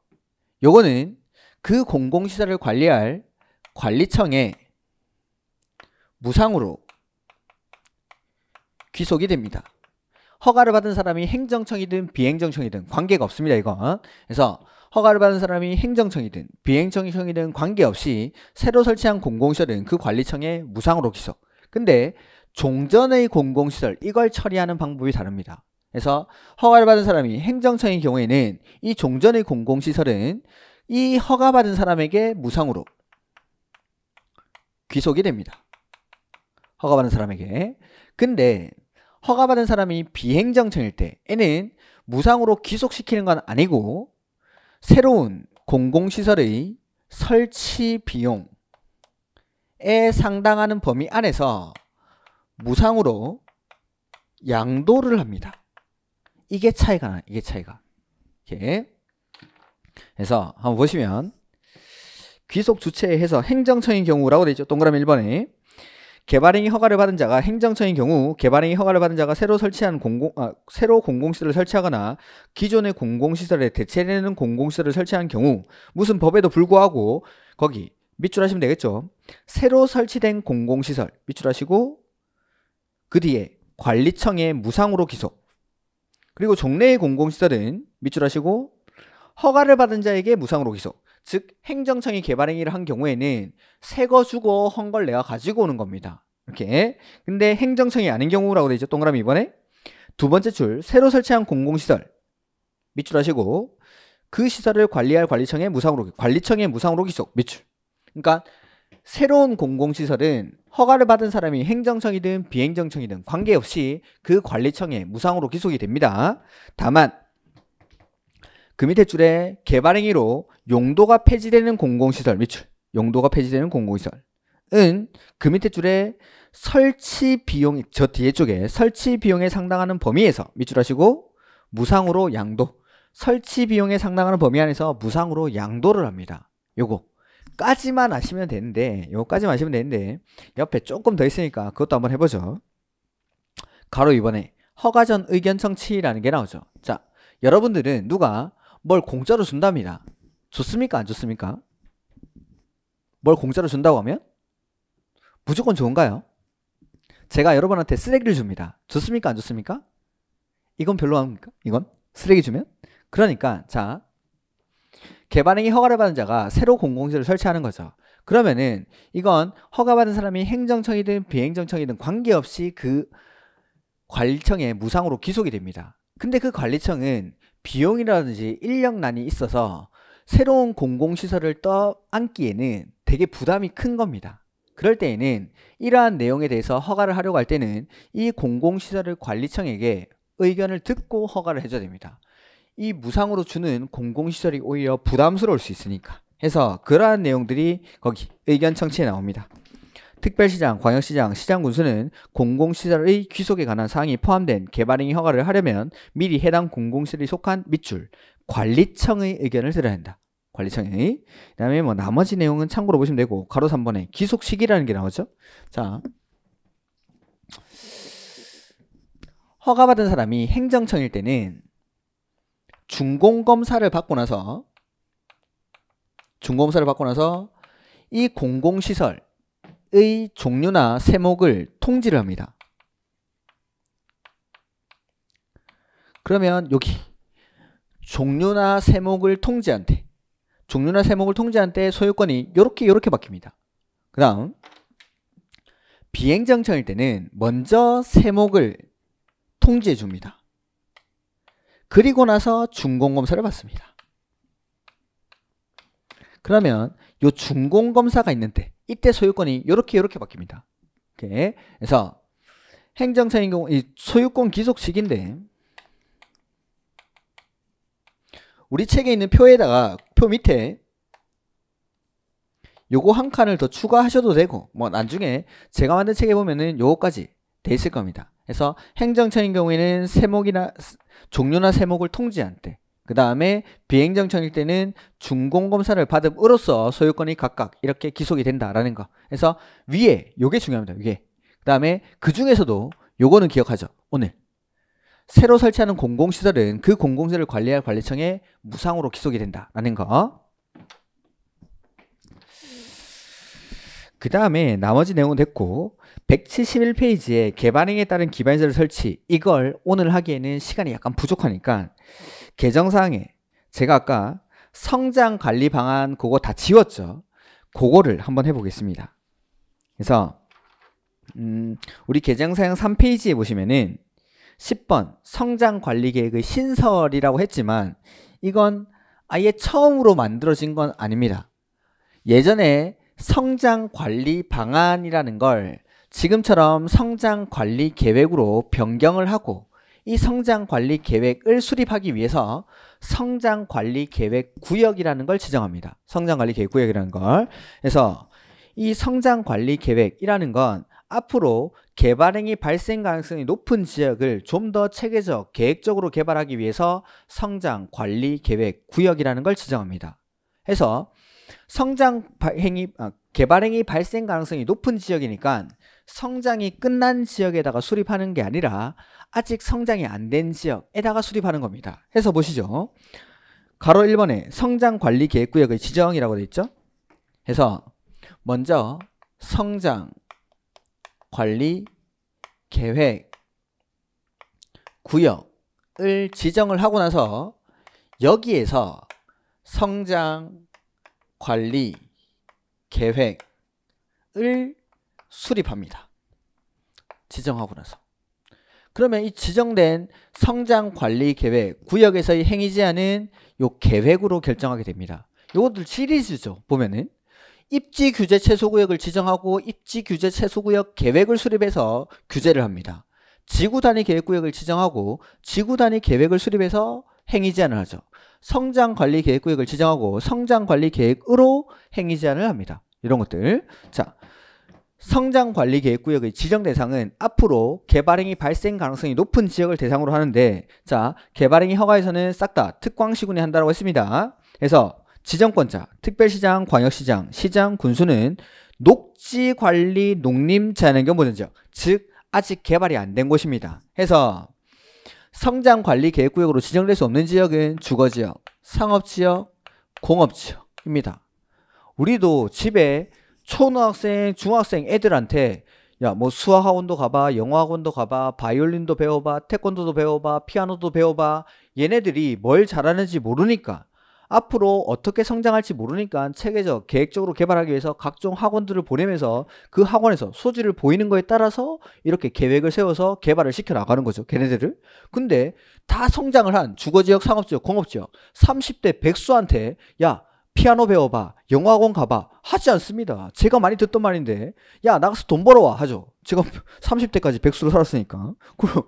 요거는 그 공공시설을 관리할 관리청에 무상으로 귀속이 됩니다. 허가를 받은 사람이 행정청이든 비행정청이든 관계가 없습니다. 이건 그래서 허가를 받은 사람이 행정청이든 비행청이든 관계없이 새로 설치한 공공시설은 그 관리청에 무상으로 기소. 근데 종전의 공공시설 이걸 처리하는 방법이 다릅니다. 그래서 허가를 받은 사람이 행정청인 경우에는 이 종전의 공공시설은 이 허가받은 사람에게 무상으로 귀속이 됩니다. 허가받은 사람에게. 근데 허가받은 사람이 비행정청일 때에는 무상으로 귀속시키는 건 아니고 새로운 공공시설의 설치 비용에 상당하는 범위 안에서 무상으로 양도를 합니다. 이게 차이가 나 이게 차이가. 이렇게. 그서 한번 보시면 귀속 주체에 해서 행정청인 경우라고 되어 있죠. 동그라미 1번에 개발행위 허가를 받은 자가 행정처인 경우 개발행위 허가를 받은 자가 새로 설치한 공공 아, 새로 공공시설을 설치하거나 기존의 공공시설에 대체되는 공공시설을 설치한 경우 무슨 법에도 불구하고 거기 밑줄 하시면 되겠죠. 새로 설치된 공공시설 밑줄 하시고 그 뒤에 관리청에 무상으로 기속 그리고 종래의 공공시설은 밑줄 하시고 허가를 받은 자에게 무상으로 기소 즉 행정청이 개발 행위를 한 경우에는 새거 주고 헌 걸 내가 가지고 오는 겁니다. 이렇게. 근데 행정청이 아닌 경우라고 되죠 동그라미 이번에. 두 번째 줄 새로 설치한 공공시설 밑줄 하시고 그 시설을 관리할 관리청의 무상으로 관리청의 무상으로 기속 밑줄. 그러니까 새로운 공공시설은 허가를 받은 사람이 행정청이든 비행정청이든 관계없이 그 관리청에 무상으로 기속이 됩니다. 다만 그 밑에 줄에 개발행위로 용도가 폐지되는 공공시설 밑줄 용도가 폐지되는 공공시설 은그 밑에 줄에 설치 비용 저 뒤에 쪽에 설치 비용에 상당하는 범위에서 밑줄 하시고 무상으로 양도 설치 비용에 상당하는 범위 안에서 무상으로 양도를 합니다 요거 까지만 아시면 되는데 요거까지만 아시면 되는데 옆에 조금 더 있으니까 그것도 한번 해보죠 가로 이번에 허가전 의견 청취라는 게 나오죠 자 여러분들은 누가 뭘 공짜로 준답니다. 좋습니까? 안 좋습니까? 뭘 공짜로 준다고 하면 무조건 좋은가요? 제가 여러분한테 쓰레기를 줍니다. 좋습니까? 안 좋습니까? 이건 별로 합니까? 이건 쓰레기 주면? 그러니까 자 개발행위 허가를 받은 자가 새로 공공지를 설치하는 거죠. 그러면은 이건 허가받은 사람이 행정청이든 비행정청이든 관계없이 그 관리청에 무상으로 귀속이 됩니다. 근데 그 관리청은 비용이라든지 인력난이 있어서 새로운 공공시설을 떠안기에는 되게 부담이 큰 겁니다. 그럴 때에는 이러한 내용에 대해서 허가를 하려고 할 때는 이 공공시설을 관리청에게 의견을 듣고 허가를 해줘야 됩니다. 이 무상으로 주는 공공시설이 오히려 부담스러울 수 있으니까 해서 그러한 내용들이 거기 의견 청취에 나옵니다. 특별시장, 광역시장, 시장군수는 공공시설의 귀속에 관한 사항이 포함된 개발행위 허가를 하려면 미리 해당 공공시설이 속한 밑줄 관리청의 의견을 들어야 한다. 관리청의 그 다음에 뭐 나머지 내용은 참고로 보시면 되고 가로 3번에 귀속 시기라는 게 나오죠 자 허가받은 사람이 행정청일 때는 중공검사를 받고 나서 중공검사를 받고 나서 이 공공시설 의 종류나 세목을 통지를 합니다. 그러면 여기 종류나 세목을 통지한 때 종류나 세목을 통지한 때 소유권이 이렇게 이렇게 바뀝니다. 그 다음 비행정청일 때는 먼저 세목을 통지해 줍니다. 그리고 나서 준공검사를 받습니다. 그러면 이 준공검사가 있는데 이때 소유권이 이렇게 이렇게 바뀝니다. 이렇게. 그래서 행정사인 경우 이 소유권 기속식인데 우리 책에 있는 표에다가 표 밑에 요거 한 칸을 더 추가하셔도 되고 뭐 나중에 제가 만든 책에 보면은 요거까지 돼 있을 겁니다. 그래서 행정처인 경우에는 세목이나 종류나 세목을 통지한 때그 다음에 비행정청일 때는 준공검사를 받음으로써 소유권이 각각 이렇게 기속이 된다라는 거. 그래서 위에 요게 중요합니다. 위에. 그 다음에 그 중에서도 요거는 기억하죠. 오늘 새로 설치하는 공공시설은 그 공공시설을 관리할 관리청에 무상으로 기속이 된다라는 거. 그 다음에 나머지 내용은 됐고 171페이지에 개발행에 따른 기반시설 설치 이걸 오늘 하기에는 시간이 약간 부족하니까 개정사항에 제가 아까 성장 관리 방안 그거 다 지웠죠. 그거를 한번 해보겠습니다. 그래서 음, 우리 개정사항 3페이지에 보시면은 10번 성장 관리 계획의 신설이라고 했지만 이건 아예 처음으로 만들어진 건 아닙니다. 예전에 성장 관리 방안이라는 걸 지금처럼 성장 관리 계획으로 변경을 하고 이 성장 관리 계획을 수립하기 위해서 성장 관리 계획 구역이라는 걸 지정합니다. 성장 관리 계획 구역이라는 걸. 그래서 이 성장 관리 계획이라는 건 앞으로 개발행위 발생 가능성이 높은 지역을 좀 더 체계적, 계획적으로 개발하기 위해서 성장 관리 계획 구역이라는 걸 지정합니다. 해서 성장 행위 아, 개발행위 발생 가능성이 높은 지역이니까 성장이 끝난 지역에다가 수립하는 게 아니라 아직 성장이 안 된 지역에다가 수립하는 겁니다. 해서 보시죠. 가로 1번에 성장관리계획구역의 지정이라고 되어 있죠. 해서 먼저 성장관리계획구역을 지정을 하고 나서 여기에서 성장관리계획을 수립합니다. 지정하고 나서. 그러면 이 지정된 성장 관리 계획, 구역에서의 행위 제한은 요 계획으로 결정하게 됩니다. 요것들 시리즈죠. 보면은 입지 규제 최소 구역을 지정하고 입지 규제 최소 구역 계획을 수립해서 규제를 합니다. 지구 단위 계획 구역을 지정하고 지구 단위 계획을 수립해서 행위 제한을 하죠. 성장 관리 계획 구역을 지정하고 성장 관리 계획으로 행위 제한을 합니다. 이런 것들. 자, 성장관리계획구역의 지정 대상은 앞으로 개발행위 발생 가능성이 높은 지역을 대상으로 하는데 자 개발행위 허가에서는 싹 다특광시군이 한다고 했습니다. 그래서 지정권자, 특별시장, 광역시장, 시장, 군수는 녹지관리 농림 자연환경보전지역 즉 아직 개발이 안 된 곳입니다. 해서 성장관리계획구역으로 지정될 수 없는 지역은 주거지역, 상업지역, 공업지역입니다. 우리도 집에 초등학생, 중학생 애들한테 야, 뭐 수학 학원도 가봐, 영어 학원도 가봐, 바이올린도 배워봐, 태권도도 배워봐, 피아노도 배워봐. 얘네들이 뭘 잘하는지 모르니까 앞으로 어떻게 성장할지 모르니까 체계적, 계획적으로 개발하기 위해서 각종 학원들을 보내면서 그 학원에서 소질을 보이는 거에 따라서 이렇게 계획을 세워서 개발을 시켜 나가는 거죠. 걔네들을. 근데 다 성장을 한 주거지역, 상업지역, 공업지역 30대 백수한테 야 피아노 배워봐, 영화학원 가봐 하지 않습니다. 제가 많이 듣던 말인데, 야 나가서 돈 벌어와 하죠. 제가 30대까지 백수로 살았으니까 그런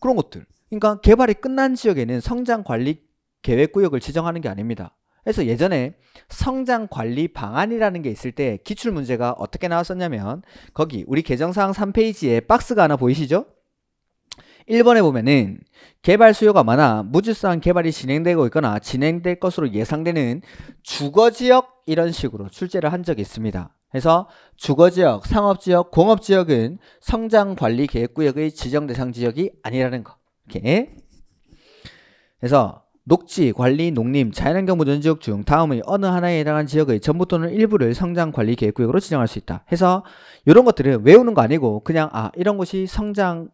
그런 것들. 그러니까 개발이 끝난 지역에는 성장 관리 계획 구역을 지정하는 게 아닙니다. 그래서 예전에 성장 관리 방안이라는 게 있을 때 기출 문제가 어떻게 나왔었냐면 거기 우리 개정사항 3페이지에 박스가 하나 보이시죠? 1번에 보면은 개발 수요가 많아 무질서한 개발이 진행되고 있거나 진행될 것으로 예상되는 주거지역 이런 식으로 출제를 한 적이 있습니다. 그래서 주거지역, 상업지역, 공업지역은 성장관리계획구역의 지정대상 지역이 아니라는 거. 이렇게. 그래서 녹지, 관리, 농림, 자연환경 보전지역 중 다음의 어느 하나에 해당한 지역의 전부 또는 일부를 성장관리계획구역으로 지정할 수 있다. 해서 이런 것들은 외우는 거 아니고 그냥 아 이런 곳이 성장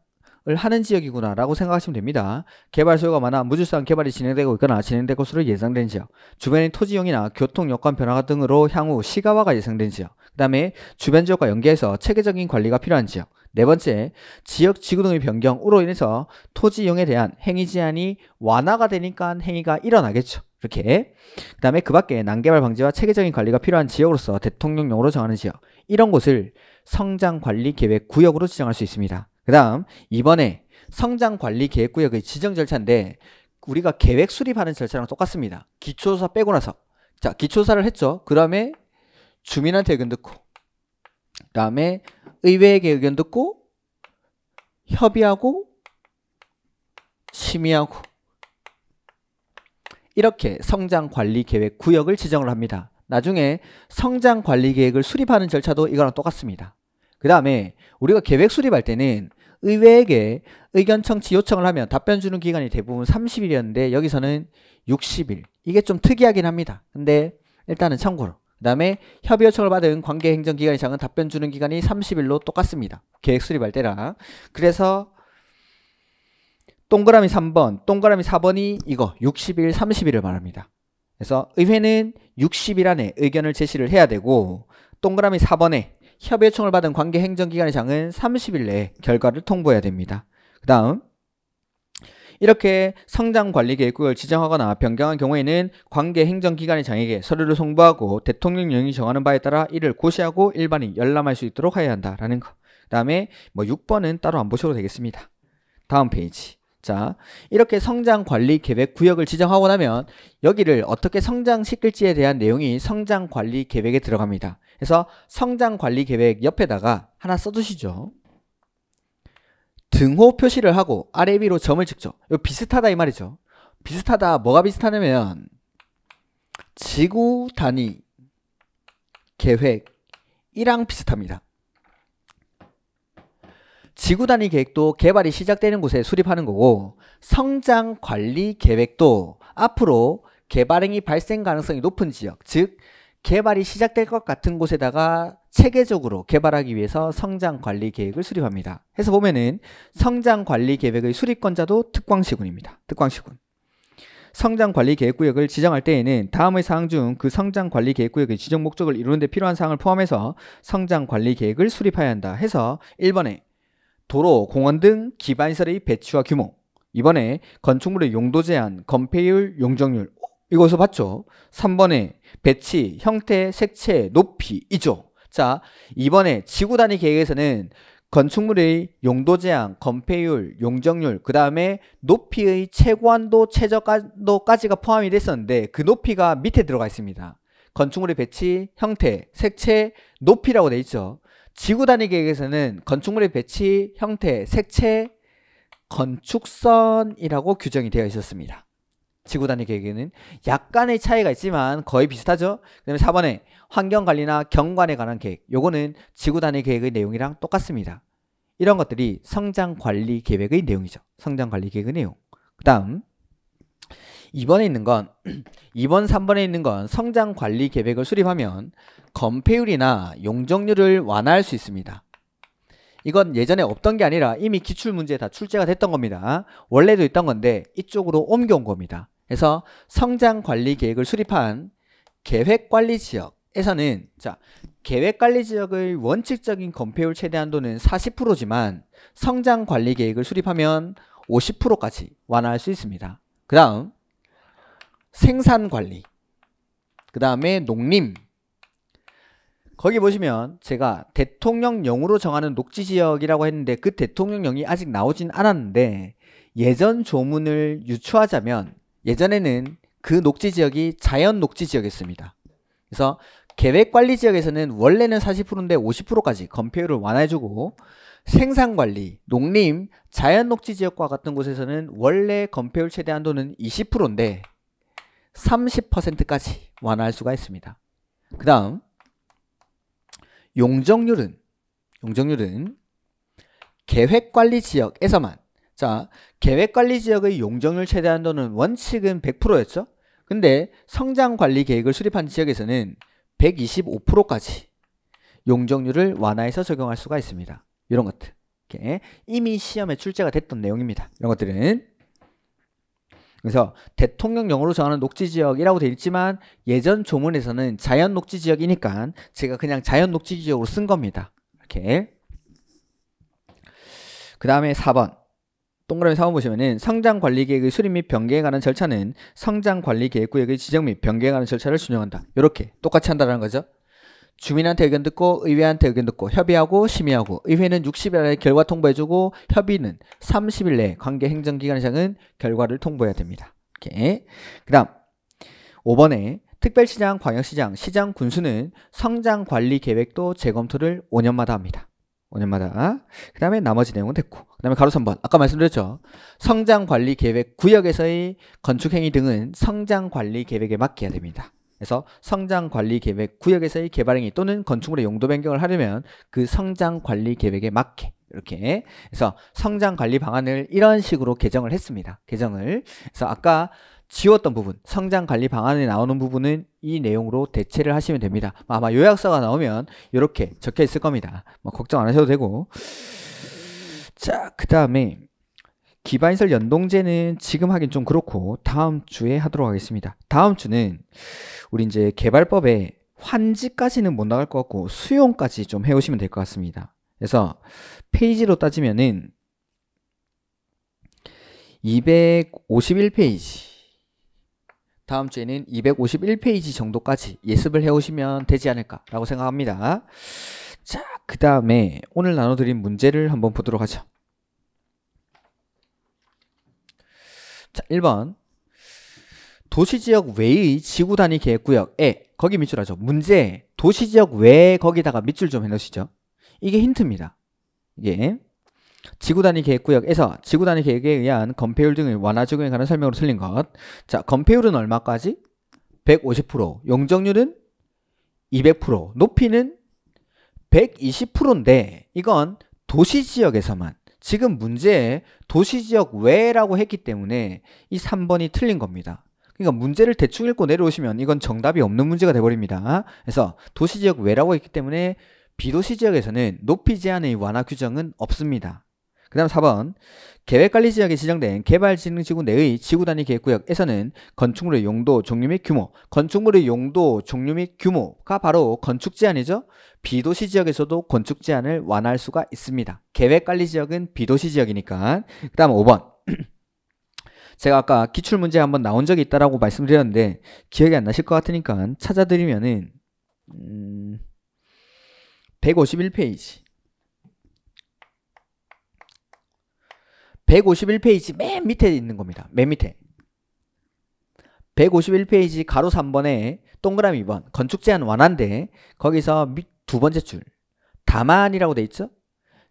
하는 지역이구나라고 생각하시면 됩니다. 개발 소요가 많아 무질서한 개발이 진행되고 있거나 진행될 것으로 예상된 지역, 주변의 토지용이나 교통 여건 변화 등으로 향후 시가화가 예상된 지역, 그 다음에 주변 지역과 연계해서 체계적인 관리가 필요한 지역, 네 번째, 지역 지구 등의 변경으로 인해서 토지용에 대한 행위 제한이 완화가 되니까 행위가 일어나겠죠. 이렇게 그 다음에 그 밖에 난개발 방지와 체계적인 관리가 필요한 지역으로서 대통령용으로 정하는 지역 이런 곳을 성장관리계획구역으로 지정할 수 있습니다. 그 다음 이번에 성장관리계획구역의 지정 절차인데 우리가 계획 수립하는 절차랑 똑같습니다. 기초조사 빼고 나서 자 기초조사를 했죠. 그 다음에 주민한테 의견 듣고 그 다음에 의회에게 의견 듣고 협의하고 심의하고 이렇게 성장관리계획 구역을 지정을 합니다. 나중에 성장관리계획을 수립하는 절차도 이거랑 똑같습니다. 그 다음에 우리가 계획 수립할 때는 의회에게 의견 청취 요청을 하면 답변 주는 기간이 대부분 30일이었는데 여기서는 60일. 이게 좀 특이하긴 합니다. 근데 일단은 참고로. 그 다음에 협의 요청을 받은 관계 행정기관이 작은 답변 주는 기간이 30일로 똑같습니다. 계획 수립할 때랑. 그래서 동그라미 3번, 동그라미 4번이 이거 60일, 30일을 말합니다. 그래서 의회는 60일 안에 의견을 제시를 해야 되고 동그라미 4번에 협의 요청을 받은 관계 행정기관의 장은 30일 내에 결과를 통보해야 됩니다. 그 다음 이렇게 성장관리 계획을 지정하거나 변경한 경우에는 관계 행정기관의 장에게 서류를 송부하고 대통령령이 정하는 바에 따라 이를 고시하고 일반인 열람할 수 있도록 해야 한다라는 것. 그 다음에 뭐 6번은 따로 안 보셔도 되겠습니다. 다음 페이지. 자, 이렇게 성장 관리 계획 구역을 지정하고 나면 여기를 어떻게 성장시킬지에 대한 내용이 성장 관리 계획에 들어갑니다. 그래서 성장 관리 계획 옆에다가 하나 써주시죠. 등호 표시를 하고 아래 위로 점을 찍죠. 이거 비슷하다 이 말이죠. 비슷하다. 뭐가 비슷하냐면 지구 단위 계획이랑 비슷합니다. 지구 단위 계획도 개발이 시작되는 곳에 수립하는 거고 성장 관리 계획도 앞으로 개발행위 발생 가능성이 높은 지역 즉 개발이 시작될 것 같은 곳에다가 체계적으로 개발하기 위해서 성장관리 계획을 수립합니다. 해서 보면은 성장관리 계획의 수립권자도 특광시군입니다. 특광시군. 성장관리 계획구역을 지정할 때에는 다음의 사항 중 그 성장관리 계획구역의 지정 목적을 이루는 데 필요한 사항을 포함해서 성장관리 계획을 수립해야 한다 해서 1번에 도로, 공원 등 기반시설의 배치와 규모, 이번에 건축물의 용도 제한, 건폐율, 용적률 이것을 봤죠. 3번에 배치, 형태, 색채, 높이 이죠. 자, 이번에 지구 단위 계획에서는 건축물의 용도 제한, 건폐율, 용적률, 그 다음에 높이의 최고한도, 최저한도까지가 포함이 됐었는데 그 높이가 밑에 들어가 있습니다. 건축물의 배치, 형태, 색채, 높이라고 돼 있죠. 지구 단위 계획에서는 건축물의 배치, 형태, 색채, 건축선이라고 규정이 되어 있었습니다. 지구 단위 계획에는 약간의 차이가 있지만 거의 비슷하죠. 그다음에 4번에 환경 관리나 경관에 관한 계획. 요거는 지구 단위 계획의 내용이랑 똑같습니다. 이런 것들이 성장 관리 계획의 내용이죠. 성장 관리 계획의 내용. 그다음 2번에 있는 건 2번 3번에 있는 건 성장 관리 계획을 수립하면 건폐율이나 용적률을 완화할 수 있습니다. 이건 예전에 없던 게 아니라 이미 기출문제에 다 출제가 됐던 겁니다. 원래도 있던 건데 이쪽으로 옮겨온 겁니다. 그래서 성장 관리 계획을 수립한 계획관리 지역에서는 자 계획관리 지역의 원칙적인 건폐율 최대한도는 40%지만 성장 관리 계획을 수립하면 50%까지 완화할 수 있습니다. 그 다음 생산 관리. 그 다음에 농림. 거기 보시면 제가 대통령령으로 정하는 녹지 지역이라고 했는데 그 대통령령이 아직 나오진 않았는데 예전 조문을 유추하자면 예전에는 그 녹지 지역이 자연 녹지 지역이었습니다. 그래서 계획관리 지역에서는 원래는 40%인데 50%까지 건폐율을 완화해주고 생산관리, 농림, 자연녹지 지역과 같은 곳에서는 원래 건폐율 최대 한도는 20%인데 30%까지 완화할 수가 있습니다. 그 다음 용적률은 용적률은 계획관리 지역에서만 자 계획관리 지역의 용적률 최대한도는 원칙은 100%였죠. 근데 성장관리 계획을 수립한 지역에서는 125%까지 용적률을 완화해서 적용할 수가 있습니다. 이런 것들 이미 시험에 출제가 됐던 내용입니다. 이런 것들은 그래서 대통령령으로 정하는 녹지 지역이라고 되어 있지만 예전 조문에서는 자연 녹지 지역이니까 제가 그냥 자연 녹지 지역으로 쓴 겁니다. 이렇게. 그 다음에 4번. 동그라미 4번 보시면은 성장관리계획의 수립 및 변경에 관한 절차는 성장관리계획구역의 지정 및 변경에 관한 절차를 준용한다. 이렇게 똑같이 한다는 거죠. 주민한테 의견 듣고 의회한테 의견 듣고 협의하고 심의하고 의회는 60일 안에 결과 통보해주고 협의는 30일 내에 관계 행정기관 이상은 결과를 통보해야 됩니다. 이렇게 그 다음 5번에 특별시장, 광역시장, 시장 군수는 성장 관리 계획도 재검토를 5년마다 합니다. 5년마다 그 다음에 나머지 내용은 됐고 그 다음에 가로 3번 아까 말씀드렸죠 성장관리계획 구역에서의 건축행위 등은 성장관리계획에 맡겨야 됩니다 그래서 성장 관리 계획 구역에서의 개발행위 또는 건축물의 용도 변경을 하려면 그 성장 관리 계획에 맞게 이렇게 해서 성장 관리 방안을 이런 식으로 개정을 했습니다. 개정을 그래서 아까 지웠던 부분 성장 관리 방안에 나오는 부분은 이 내용으로 대체를 하시면 됩니다. 아마 요약서가 나오면 이렇게 적혀 있을 겁니다. 뭐 걱정 안 하셔도 되고 자 그 다음에 기반시설 연동제는 지금 하긴 좀 그렇고 다음 주에 하도록 하겠습니다. 다음 주는 우리 이제 개발법에 환지까지는 못 나갈 것 같고 수용까지 좀 해오시면 될 것 같습니다. 그래서 페이지로 따지면은 251페이지 다음 주에는 251페이지 정도까지 예습을 해오시면 되지 않을까라고 생각합니다. 자, 그 다음에 오늘 나눠드린 문제를 한번 보도록 하죠. 자, 1번. 도시지역 외의 지구 단위 계획구역에 예, 거기 밑줄 하죠. 문제 도시지역 외에 거기다가 밑줄 좀 해놓으시죠. 이게 힌트입니다. 이게 지구 단위 계획구역에서 지구 단위 계획에 의한 건폐율 등의 완화 적용에 관한 설명으로 틀린 것. 자, 건폐율은 얼마까지? 150%, 용적률은 200%, 높이는 120%인데 이건 도시 지역에서만 지금 문제에 도시지역 외라고 했기 때문에 이 3번이 틀린 겁니다. 그러니까 문제를 대충 읽고 내려오시면 이건 정답이 없는 문제가 돼버립니다. 그래서 도시지역 외라고 했기 때문에 비도시 지역에서는 높이 제한의 완화 규정은 없습니다. 그 다음 4번 계획관리지역에 지정된 개발진흥지구 내의 지구단위 계획구역에서는 건축물의 용도, 종류 및 규모 건축물의 용도, 종류 및 규모가 바로 건축제한이죠 비도시 지역에서도 건축제한을 완화할 수가 있습니다 계획관리지역은 비도시 지역이니까 그 다음 5번 제가 아까 기출문제 한번 나온 적이 있다라고 말씀드렸는데 기억이 안 나실 것 같으니까 찾아드리면은 음 151페이지 151페이지 맨 밑에 있는 겁니다. 맨 밑에. 151페이지 가로 3번에 동그라미 2번 건축 제한 완화인데 거기서 두 번째 줄 다만이라고 돼 있죠?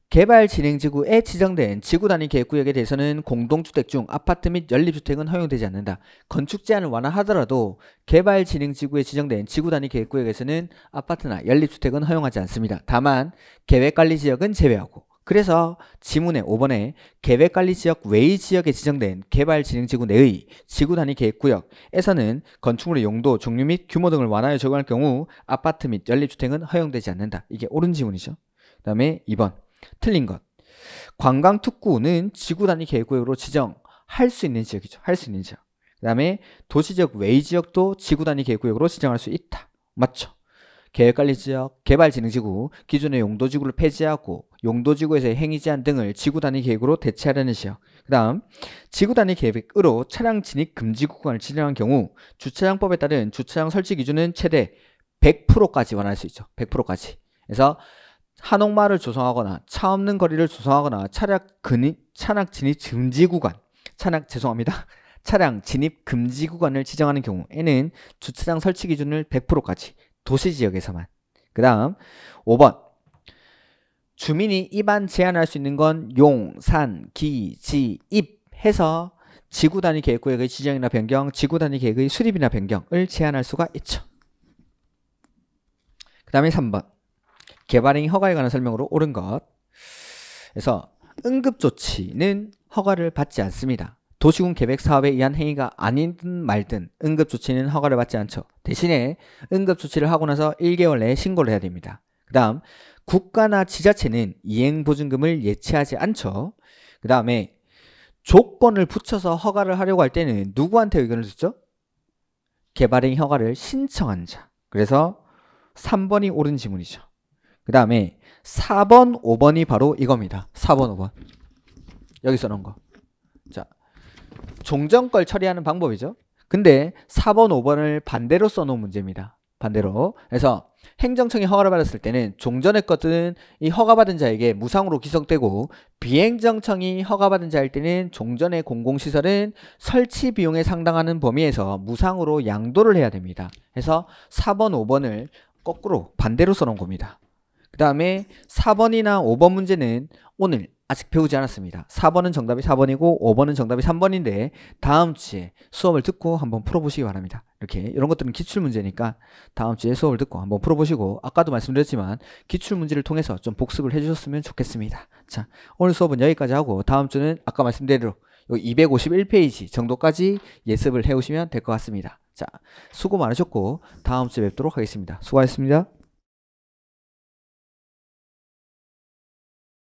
개발 진행 지구에 지정된 지구 단위 계획구역에 대해서는 공동주택 중 아파트 및 연립주택은 허용되지 않는다. 건축 제한을 완화하더라도 개발 진행 지구에 지정된 지구 단위 계획구역에서는 아파트나 연립주택은 허용하지 않습니다. 다만 계획관리 지역은 제외하고 그래서 지문의 5번에 계획관리지역 외의 지역에 지정된 개발진흥지구 내의 지구 단위 계획구역에서는 건축물의 용도, 종류 및 규모 등을 완화하여 적용할 경우 아파트 및 연립주택은 허용되지 않는다. 이게 옳은 지문이죠. 그 다음에 2번 틀린 것. 관광특구는 지구 단위 계획구역으로 지정할 수 있는 지역이죠. 할 수 있는 지역. 그 다음에 도시지역 외의 지역도 지구 단위 계획구역으로 지정할 수 있다. 맞죠? 계획관리지역, 개발진흥지구, 기존의 용도지구를 폐지하고 용도지구에서의 행위 제한 등을 지구 단위 계획으로 대체하려는 시요. 그다음 지구 단위 계획으로 차량 진입 금지 구간을 지정한 경우 주차장법에 따른 주차장 설치 기준은 최대 100%까지 완화할 수 있죠. 100%까지. 그래서 한옥마을을 조성하거나 차 없는 거리를 조성하거나 차량 근입 차량 진입 금지 구간 차량 죄송합니다. 차량 진입 금지 구간을 지정하는 경우에는 주차장 설치 기준을 100%까지 도시 지역에서만. 그다음 5번 주민이 입안 제한할 수 있는 건 용, 산, 기, 지, 입 해서 지구 단위 계획구역의 그 지정이나 변경, 지구 단위 계획의 수립이나 변경을 제한할 수가 있죠. 그 다음에 3번. 개발행위 허가에 관한 설명으로 옳은 것. 그래서 응급조치는 허가를 받지 않습니다. 도시군 계획 사업에 의한 행위가 아닌 말든 응급조치는 허가를 받지 않죠. 대신에 응급조치를 하고 나서 1개월 내에 신고를 해야 됩니다. 그 다음 국가나 지자체는 이행보증금을 예치하지 않죠. 그 다음에 조건을 붙여서 허가를 하려고 할 때는 누구한테 의견을 듣죠? 개발인 허가를 신청한 자. 그래서 3번이 옳은 지문이죠. 그 다음에 4번, 5번이 바로 이겁니다. 4번, 5번. 여기 서놓은 거. 자, 종전걸 처리하는 방법이죠. 근데 4번, 5번을 반대로 써놓은 문제입니다. 반대로 그서 행정청이 허가를 받았을 때는 종전의 것은 이 허가받은 자에게 무상으로 기성되고 비행정청이 허가받은 자일 때는 종전의 공공시설은 설치 비용에 상당하는 범위에서 무상으로 양도를 해야 됩니다. 그래서 4번, 5번을 거꾸로 반대로 써놓은 겁니다. 그 다음에 4번이나 5번 문제는 오늘 아직 배우지 않았습니다. 4번은 정답이 4번이고 5번은 정답이 3번인데 다음 주에 수업을 듣고 한번 풀어보시기 바랍니다. 이렇게 이런 것들은 기출문제니까 다음 주에 수업을 듣고 한번 풀어보시고 아까도 말씀드렸지만 기출문제를 통해서 좀 복습을 해주셨으면 좋겠습니다. 자 오늘 수업은 여기까지 하고 다음 주는 아까 말씀드린 대로 251페이지 정도까지 예습을 해오시면 될 것 같습니다. 자 수고 많으셨고 다음 주에 뵙도록 하겠습니다. 수고하셨습니다.